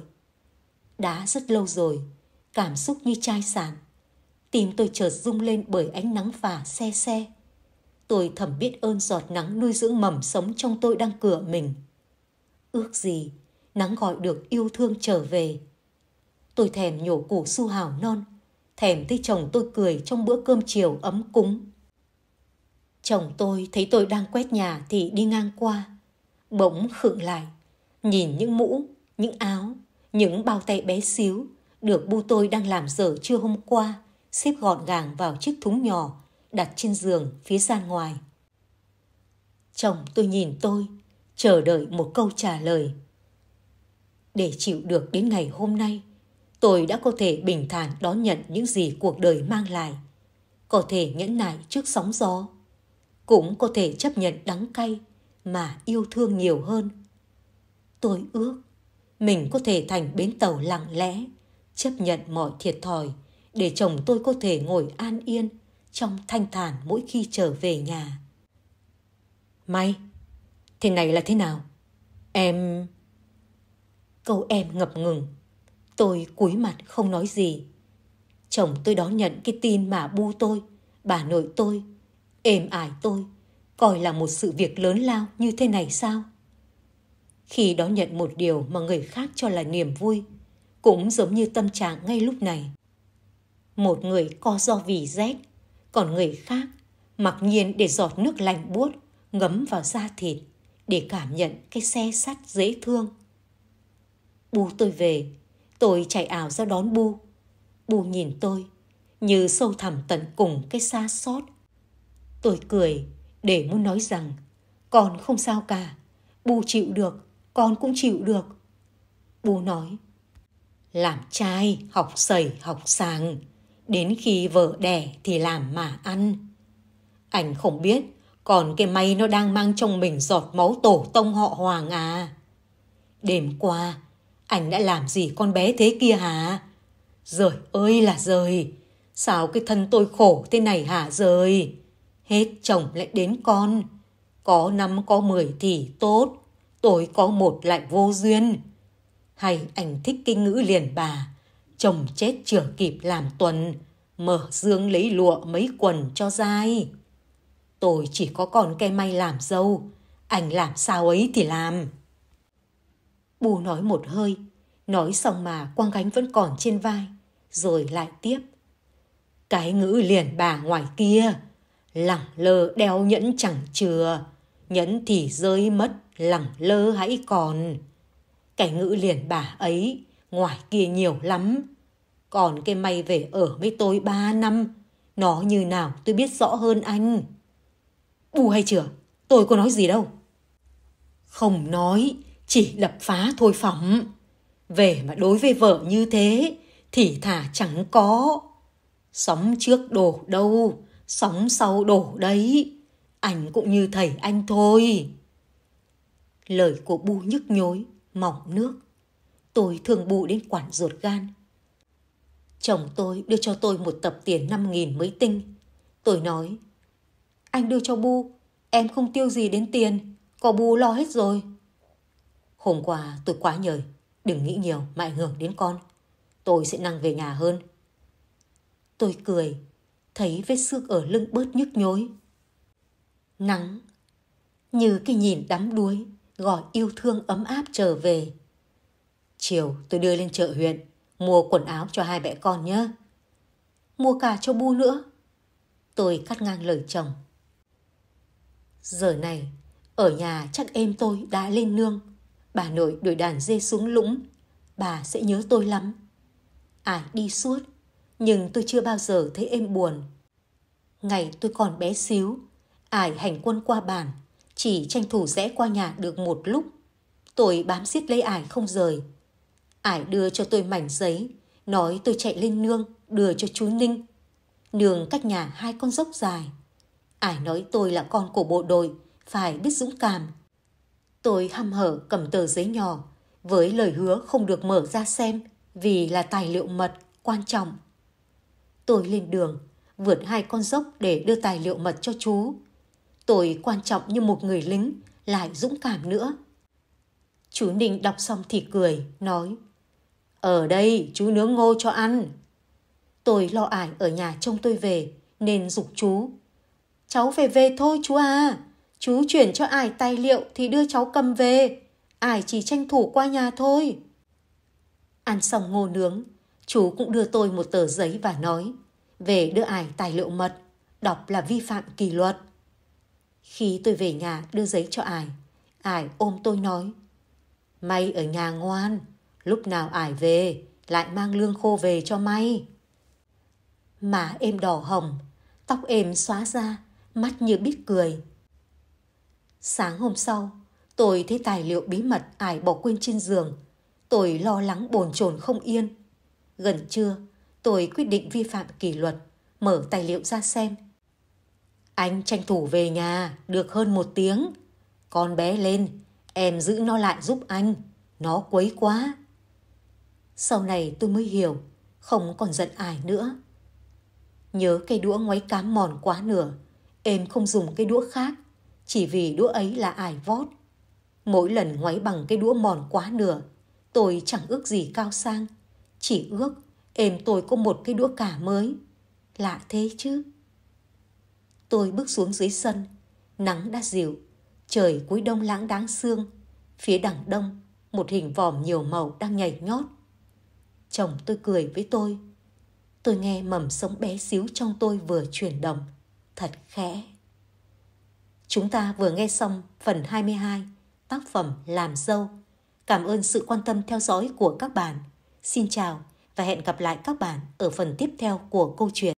Đã rất lâu rồi, cảm xúc như chai sàn. Tim tôi chợt rung lên bởi ánh nắng phả xe xe. Tôi thầm biết ơn giọt nắng nuôi dưỡng mầm sống trong tôi đang cửa mình. Ước gì, nắng gọi được yêu thương trở về. Tôi thèm nhổ củ su hào non, thèm thấy chồng tôi cười trong bữa cơm chiều ấm cúng. Chồng tôi thấy tôi đang quét nhà thì đi ngang qua, bỗng khựng lại nhìn những mũ, những áo, những bao tay bé xíu được bu tôi đang làm dở trưa hôm qua xếp gọn gàng vào chiếc thúng nhỏ đặt trên giường phía gian ngoài. Chồng tôi nhìn tôi, chờ đợi một câu trả lời. Để chịu được đến ngày hôm nay, tôi đã có thể bình thản đón nhận những gì cuộc đời mang lại, có thể nhẫn nại trước sóng gió, cũng có thể chấp nhận đắng cay mà yêu thương nhiều hơn tôi ước mình có thể thành bến tàu lặng lẽ chấp nhận mọi thiệt thòi để chồng tôi có thể ngồi an yên trong thanh thản mỗi khi trở về nhà may thế này là thế nào em câu em ngập ngừng tôi cúi mặt không nói gì chồng tôi đón nhận cái tin mà bu tôi bà nội tôi êm ải tôi coi là một sự việc lớn lao như thế này sao khi đón nhận một điều mà người khác cho là niềm vui cũng giống như tâm trạng ngay lúc này một người co do vì rét còn người khác mặc nhiên để giọt nước lạnh buốt ngấm vào da thịt để cảm nhận cái xe sắt dễ thương bu tôi về tôi chạy ảo ra đón bu bu nhìn tôi như sâu thẳm tận cùng cái xa xót tôi cười để muốn nói rằng còn không sao cả bu chịu được con cũng chịu được. Bố nói, làm trai học sẩy học sàng, đến khi vợ đẻ thì làm mà ăn. Anh không biết, còn cái may nó đang mang trong mình giọt máu tổ tông họ Hoàng à. Đêm qua, anh đã làm gì con bé thế kia hả? Rời ơi là rời, sao cái thân tôi khổ thế này hả rời? Hết chồng lại đến con, có năm có mười thì tốt, tôi có một lại vô duyên. Hay anh thích kinh ngữ liền bà, chồng chết chưa kịp làm tuần, mở dương lấy lụa mấy quần cho dai. Tôi chỉ có còn cái may làm dâu, anh làm sao ấy thì làm. Bù nói một hơi, nói xong mà quang gánh vẫn còn trên vai, rồi lại tiếp. Cái ngữ liền bà ngoài kia, lẳng lơ đeo nhẫn chẳng chừa, nhẫn thì rơi mất lẳng lơ hãy còn cái ngữ liền bà ấy ngoài kia nhiều lắm còn cái may về ở với tôi ba năm nó như nào tôi biết rõ hơn anh bù hay chửa tôi có nói gì đâu không nói chỉ đập phá thôi phỏng về mà đối với vợ như thế thì thả chẳng có sóng trước đổ đâu sóng sau đổ đấy anh cũng như thầy anh thôi. Lời của Bu nhức nhối, mỏng nước. Tôi thường bù đến quản ruột gan. Chồng tôi đưa cho tôi một tập tiền năm nghìn mới tinh. Tôi nói, anh đưa cho Bu, em không tiêu gì đến tiền, có Bu lo hết rồi. Hôm qua tôi quá nhời, đừng nghĩ nhiều mà ảnh hưởng đến con. Tôi sẽ năng về nhà hơn. Tôi cười, thấy vết xương ở lưng bớt nhức nhối nắng như cái nhìn đắm đuối gọi yêu thương ấm áp trở về chiều tôi đưa lên chợ huyện mua quần áo cho hai mẹ con nhé mua cả cho bu nữa tôi cắt ngang lời chồng giờ này ở nhà chắc em tôi đã lên nương bà nội đuổi đàn dê xuống lũng bà sẽ nhớ tôi lắm ải à, đi suốt nhưng tôi chưa bao giờ thấy em buồn ngày tôi còn bé xíu Ải hành quân qua bản, chỉ tranh thủ rẽ qua nhà được một lúc. Tôi bám xiết lấy ải không rời. Ải đưa cho tôi mảnh giấy, nói tôi chạy lên nương, đưa cho chú Ninh. Nương cách nhà hai con dốc dài. Ải nói tôi là con của bộ đội, phải biết dũng cảm. Tôi hăm hở cầm tờ giấy nhỏ, với lời hứa không được mở ra xem vì là tài liệu mật quan trọng. Tôi lên đường, vượt hai con dốc để đưa tài liệu mật cho chú tôi quan trọng như một người lính, lại dũng cảm nữa. Chú Ninh đọc xong thì cười, nói Ở đây chú nướng ngô cho ăn. Tôi lo ải ở nhà trông tôi về, nên dục chú. Cháu về về thôi chú à, chú chuyển cho ải tài liệu thì đưa cháu cầm về. Ải chỉ tranh thủ qua nhà thôi. Ăn xong ngô nướng, chú cũng đưa tôi một tờ giấy và nói về đưa ải tài liệu mật, đọc là vi phạm kỷ luật. Khi tôi về nhà đưa giấy cho ải, ải ôm tôi nói. May ở nhà ngoan, lúc nào ải về, lại mang lương khô về cho may. Mà em đỏ hồng, tóc em xóa ra, mắt như biết cười. Sáng hôm sau, tôi thấy tài liệu bí mật ải bỏ quên trên giường. Tôi lo lắng bồn chồn không yên. Gần trưa, tôi quyết định vi phạm kỷ luật, mở tài liệu ra xem – anh tranh thủ về nhà được hơn một tiếng. Con bé lên, em giữ nó lại giúp anh. Nó quấy quá. Sau này tôi mới hiểu, không còn giận ai nữa. Nhớ cây đũa ngoáy cám mòn quá nửa, em không dùng cây đũa khác, chỉ vì đũa ấy là ải vót. Mỗi lần ngoáy bằng cây đũa mòn quá nửa, tôi chẳng ước gì cao sang, chỉ ước em tôi có một cây đũa cả mới. Lạ thế chứ. Tôi bước xuống dưới sân, nắng đã dịu, trời cuối đông lãng đáng sương. Phía đằng đông, một hình vòm nhiều màu đang nhảy nhót. Chồng tôi cười với tôi. Tôi nghe mầm sống bé xíu trong tôi vừa chuyển động, thật khẽ. Chúng ta vừa nghe xong phần 22 tác phẩm Làm dâu. Cảm ơn sự quan tâm theo dõi của các bạn. Xin chào và hẹn gặp lại các bạn ở phần tiếp theo của câu chuyện.